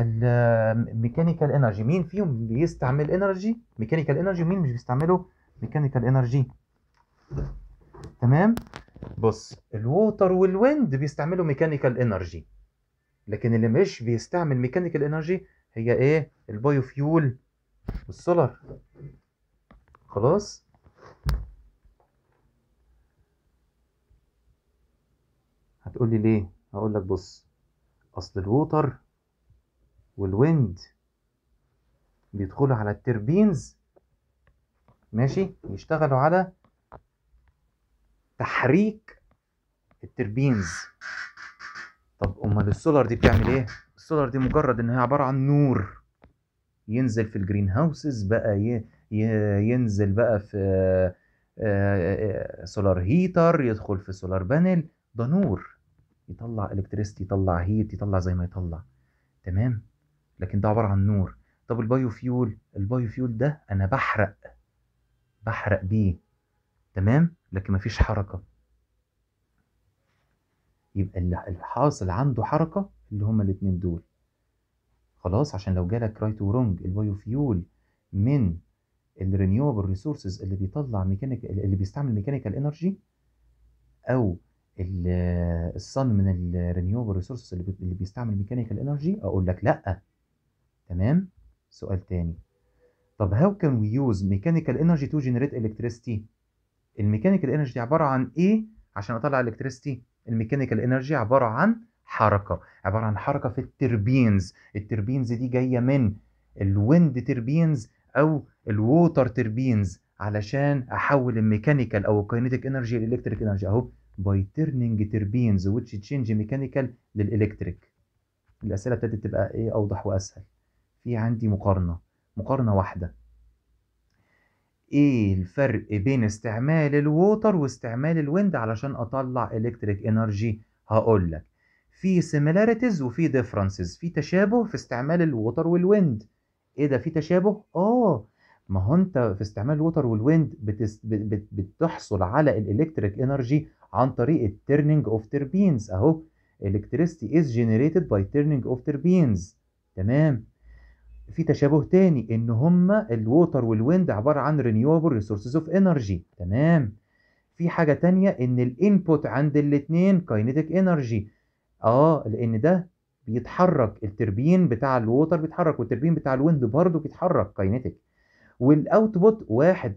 الميكانيكال انرجي مين فيهم بيستعمل انرجي ميكانيكال انرجي ومين مش بيستعملوا ميكانيكال انرجي تمام بص الووتر والويند بيستعملوا ميكانيكال انرجي لكن اللي مش بيستعمل ميكانيكال انرجي هي ايه البايو فيول والسولار خلاص هتقول لي ليه هقول لك بص اصل الووتر والويند بيدخلوا على التربينز ماشي يشتغلوا على تحريك التربينز طب امال السولار دي بتعمل ايه السولار دي مجرد ان هي عباره عن نور ينزل في الجرين هاوسز بقى ينزل بقى في سولار آه، هيتر آه، يدخل في سولار بانل ده نور يطلع الكتريستي يطلع هيت يطلع زي ما يطلع تمام لكن ده عباره عن نور طب البايو فيول البايو فيول ده انا بحرق بحرق بيه تمام لكن مفيش حركة يبقى اللي الحاصل عنده حركة اللي هما الاتنين دول خلاص عشان لو جالك رايت ورونج فيول من الرينيوبل ريسورسز اللي بيطلع ميكانيك اللي بيستعمل ميكانيكال انرجي او الصن من الرينيوبل ريسورسز اللي بيستعمل ميكانيكال انرجي اقول لك لا تمام سؤال تاني طب how can we use mechanical energy to generate electricity الميكانيكال انرجي عباره عن ايه عشان اطلع الكتريستي الميكانيكال انرجي عباره عن حركه عباره عن حركه في التربينز التربينز دي جايه من الويند تربينز او الووتر تربينز علشان احول الميكانيكال او الكاينيتيك انرجي للالكتريك انرجي اهو باي تيرنينج تربينز which تشينج ميكانيكال للالكتريك الاسئله ابتدت تبقى ايه اوضح واسهل في عندي مقارنه مقارنه واحده ايه الفرق بين استعمال الووتر واستعمال الويند علشان اطلع الكتريك انرجي هقول لك في سيميلاريتيز وفي ديفرنسز في تشابه في استعمال الووتر والويند ايه ده في تشابه اه ما هو انت في استعمال الووتر والويند بتس... بت... بتحصل على الالكتريك انرجي عن طريق التيرنينج اوف تيربينز اهو electricity is generated by turning of turbines تمام في تشابه تاني ان هما الووتر والويند عباره عن رينيوبل ريسورسز اوف انرجي تمام في حاجه تانية ان الانبوت عند الاتنين كاينتيك انرجي اه لان ده بيتحرك التربين بتاع الووتر بيتحرك والتربين بتاع الويند برضه بيتحرك كاينتيك والاوتبوت واحد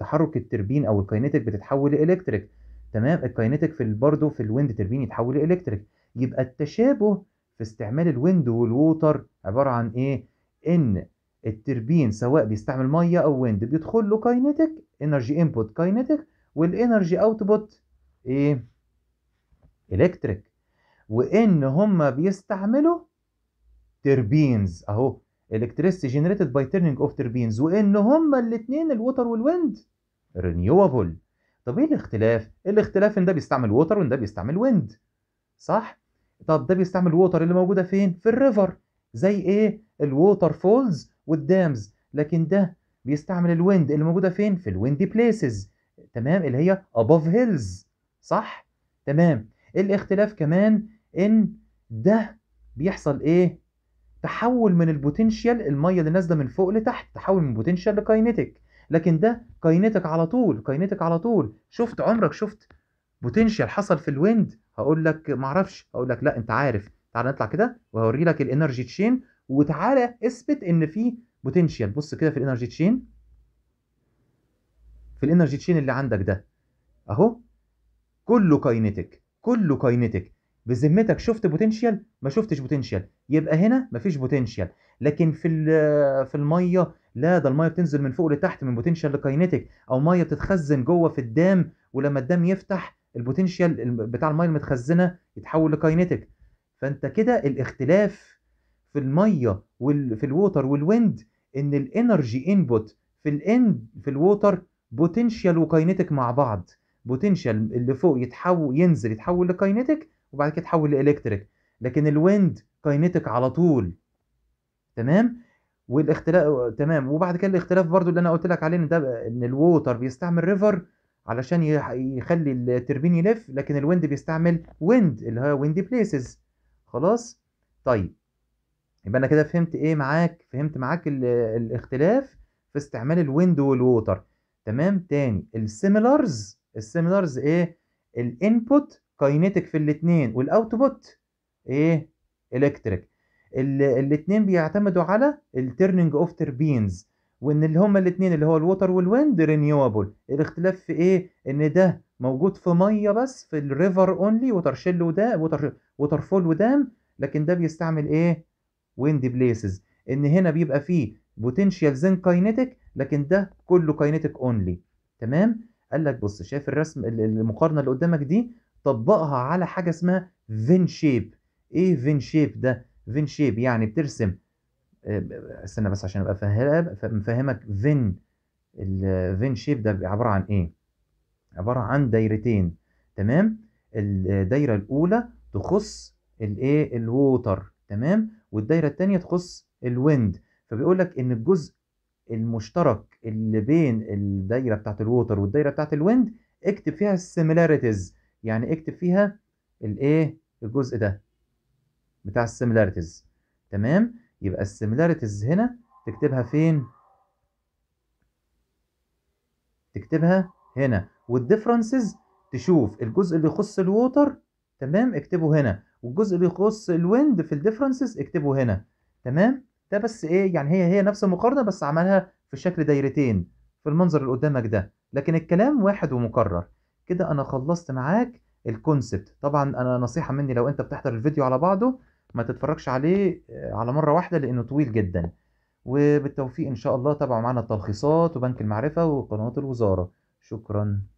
تحرك التربين او الكاينتيك بتتحول لالكتريك تمام الكاينتيك في برضه في الويند تربين يتحول لالكتريك يبقى التشابه في استعمال الويند والووتر عباره عن ايه ان التربين سواء بيستعمل ميه او ويند بيدخل له كاينتك انرجي انبوت كاينتك والانرجي اوتبوت ايه الكتريك وان هما بيستعملوا تربينز اهو الكتريستي جنريتد باي تيرنينج اوف تربينز وان هما الاثنين الوتر والويند رينيوبل طب ايه الاختلاف إيه الاختلاف ان ده بيستعمل ووتر وان ده بيستعمل ويند صح طب ده بيستعمل الووتر اللي موجوده فين في الريفر زي ايه الووتر فولز والدامز لكن ده بيستعمل الويند اللي موجوده فين في الويندي بليسز تمام اللي هي above hills صح تمام الاختلاف كمان ان ده بيحصل ايه تحول من البوتنشال الميه اللي نازله من فوق لتحت تحول من بوتنشال لكاينتيك لكن ده كاينتيك على طول كاينتيك على طول شفت عمرك شفت بوتنشال حصل في الويند هقول لك ما اعرفش هقول لك لا انت عارف تعالى نطلع كده وهوري لك الانرجي تشين وتعالى اثبت ان في بوتنشال بص كده في الانرجي تشين في الانرجي تشين اللي عندك ده اهو كله كاينتيك كله كاينتيك بذمتك شفت بوتنشال ما شفتش بوتنشال يبقى هنا مفيش بوتنشال لكن في في الميه لا ده الميه بتنزل من فوق لتحت من بوتنشال لكاينتيك او ميه بتتخزن جوه في الدام ولما الدم يفتح البوتنشال بتاع الميه المتخزنه يتحول لكاينتيك فانت كده الاختلاف في الميه وفي الووتر والويند ان الانرجي انبوت في الاند في الووتر بوتنشال وكاينتيك مع بعض بوتنشال اللي فوق يتحول ينزل يتحول لكاينتيك وبعد كده يتحول لالكتريك لكن الويند كاينتيك على طول تمام والاختلاف تمام وبعد كده الاختلاف برضو اللي انا قلت لك عليه ان ده ان الووتر بيستعمل ريفر علشان يخلي التربين يلف لكن الويند بيستعمل ويند اللي هو ويندي بليسز خلاص طيب يبقى انا كده فهمت ايه معاك فهمت معاك الاختلاف في استعمال الويند والووتر تمام تاني السيميلرز السيميلرز ايه الانبوت كاينتك في الاثنين والاوتبوت ايه الكتريك الاثنين بيعتمدوا على التيرنينج اوف تربينز وان اللي هما الاثنين اللي هو الووتر والويند رينيوبل الاختلاف في ايه ان ده موجود في ميه بس في الريفر اونلي ووتر شيل ودا ووتر ووتر فول ودام لكن ده بيستعمل ايه ويند بليسز ان هنا بيبقى فيه بوتنشال زين كاينيتك لكن ده كله كاينيتك اونلي تمام قال لك بص شايف الرسم المقارنه اللي قدامك دي طبقها على حاجه اسمها فين شيب ايه فين شيب ده فين شيب يعني بترسم آه، استنى بس عشان ابقى مفهمك فين الفين شيب ده بيبقى عباره عن ايه عباره عن دايرتين تمام الدايره الاولى تخص الايه الووتر تمام والدايره الثانيه تخص الويند فبيقول لك ان الجزء المشترك اللي بين الدايره بتاعت الووتر والدايره بتاعت الويند اكتب فيها السيميلاريتيز يعني اكتب فيها الايه الجزء ده بتاع السيميلاريتيز تمام يبقى السيميلاريتيز هنا تكتبها فين؟ تكتبها هنا والديفرنسز تشوف الجزء اللي يخص الووتر تمام اكتبه هنا والجزء اللي يخص الويند في الديفرنسز اكتبه هنا تمام ده بس ايه يعني هي هي نفس المقارنه بس عملها في شكل دايرتين في المنظر اللي قدامك ده لكن الكلام واحد ومكرر كده انا خلصت معاك الكونسبت طبعا انا نصيحه مني لو انت بتحضر الفيديو على بعضه ما تتفرجش عليه آه، على مرة واحدة لأنه طويل جدا وبالتوفيق إن شاء الله تابعوا معنا التلخيصات وبنك المعرفة وقنوات الوزارة شكرا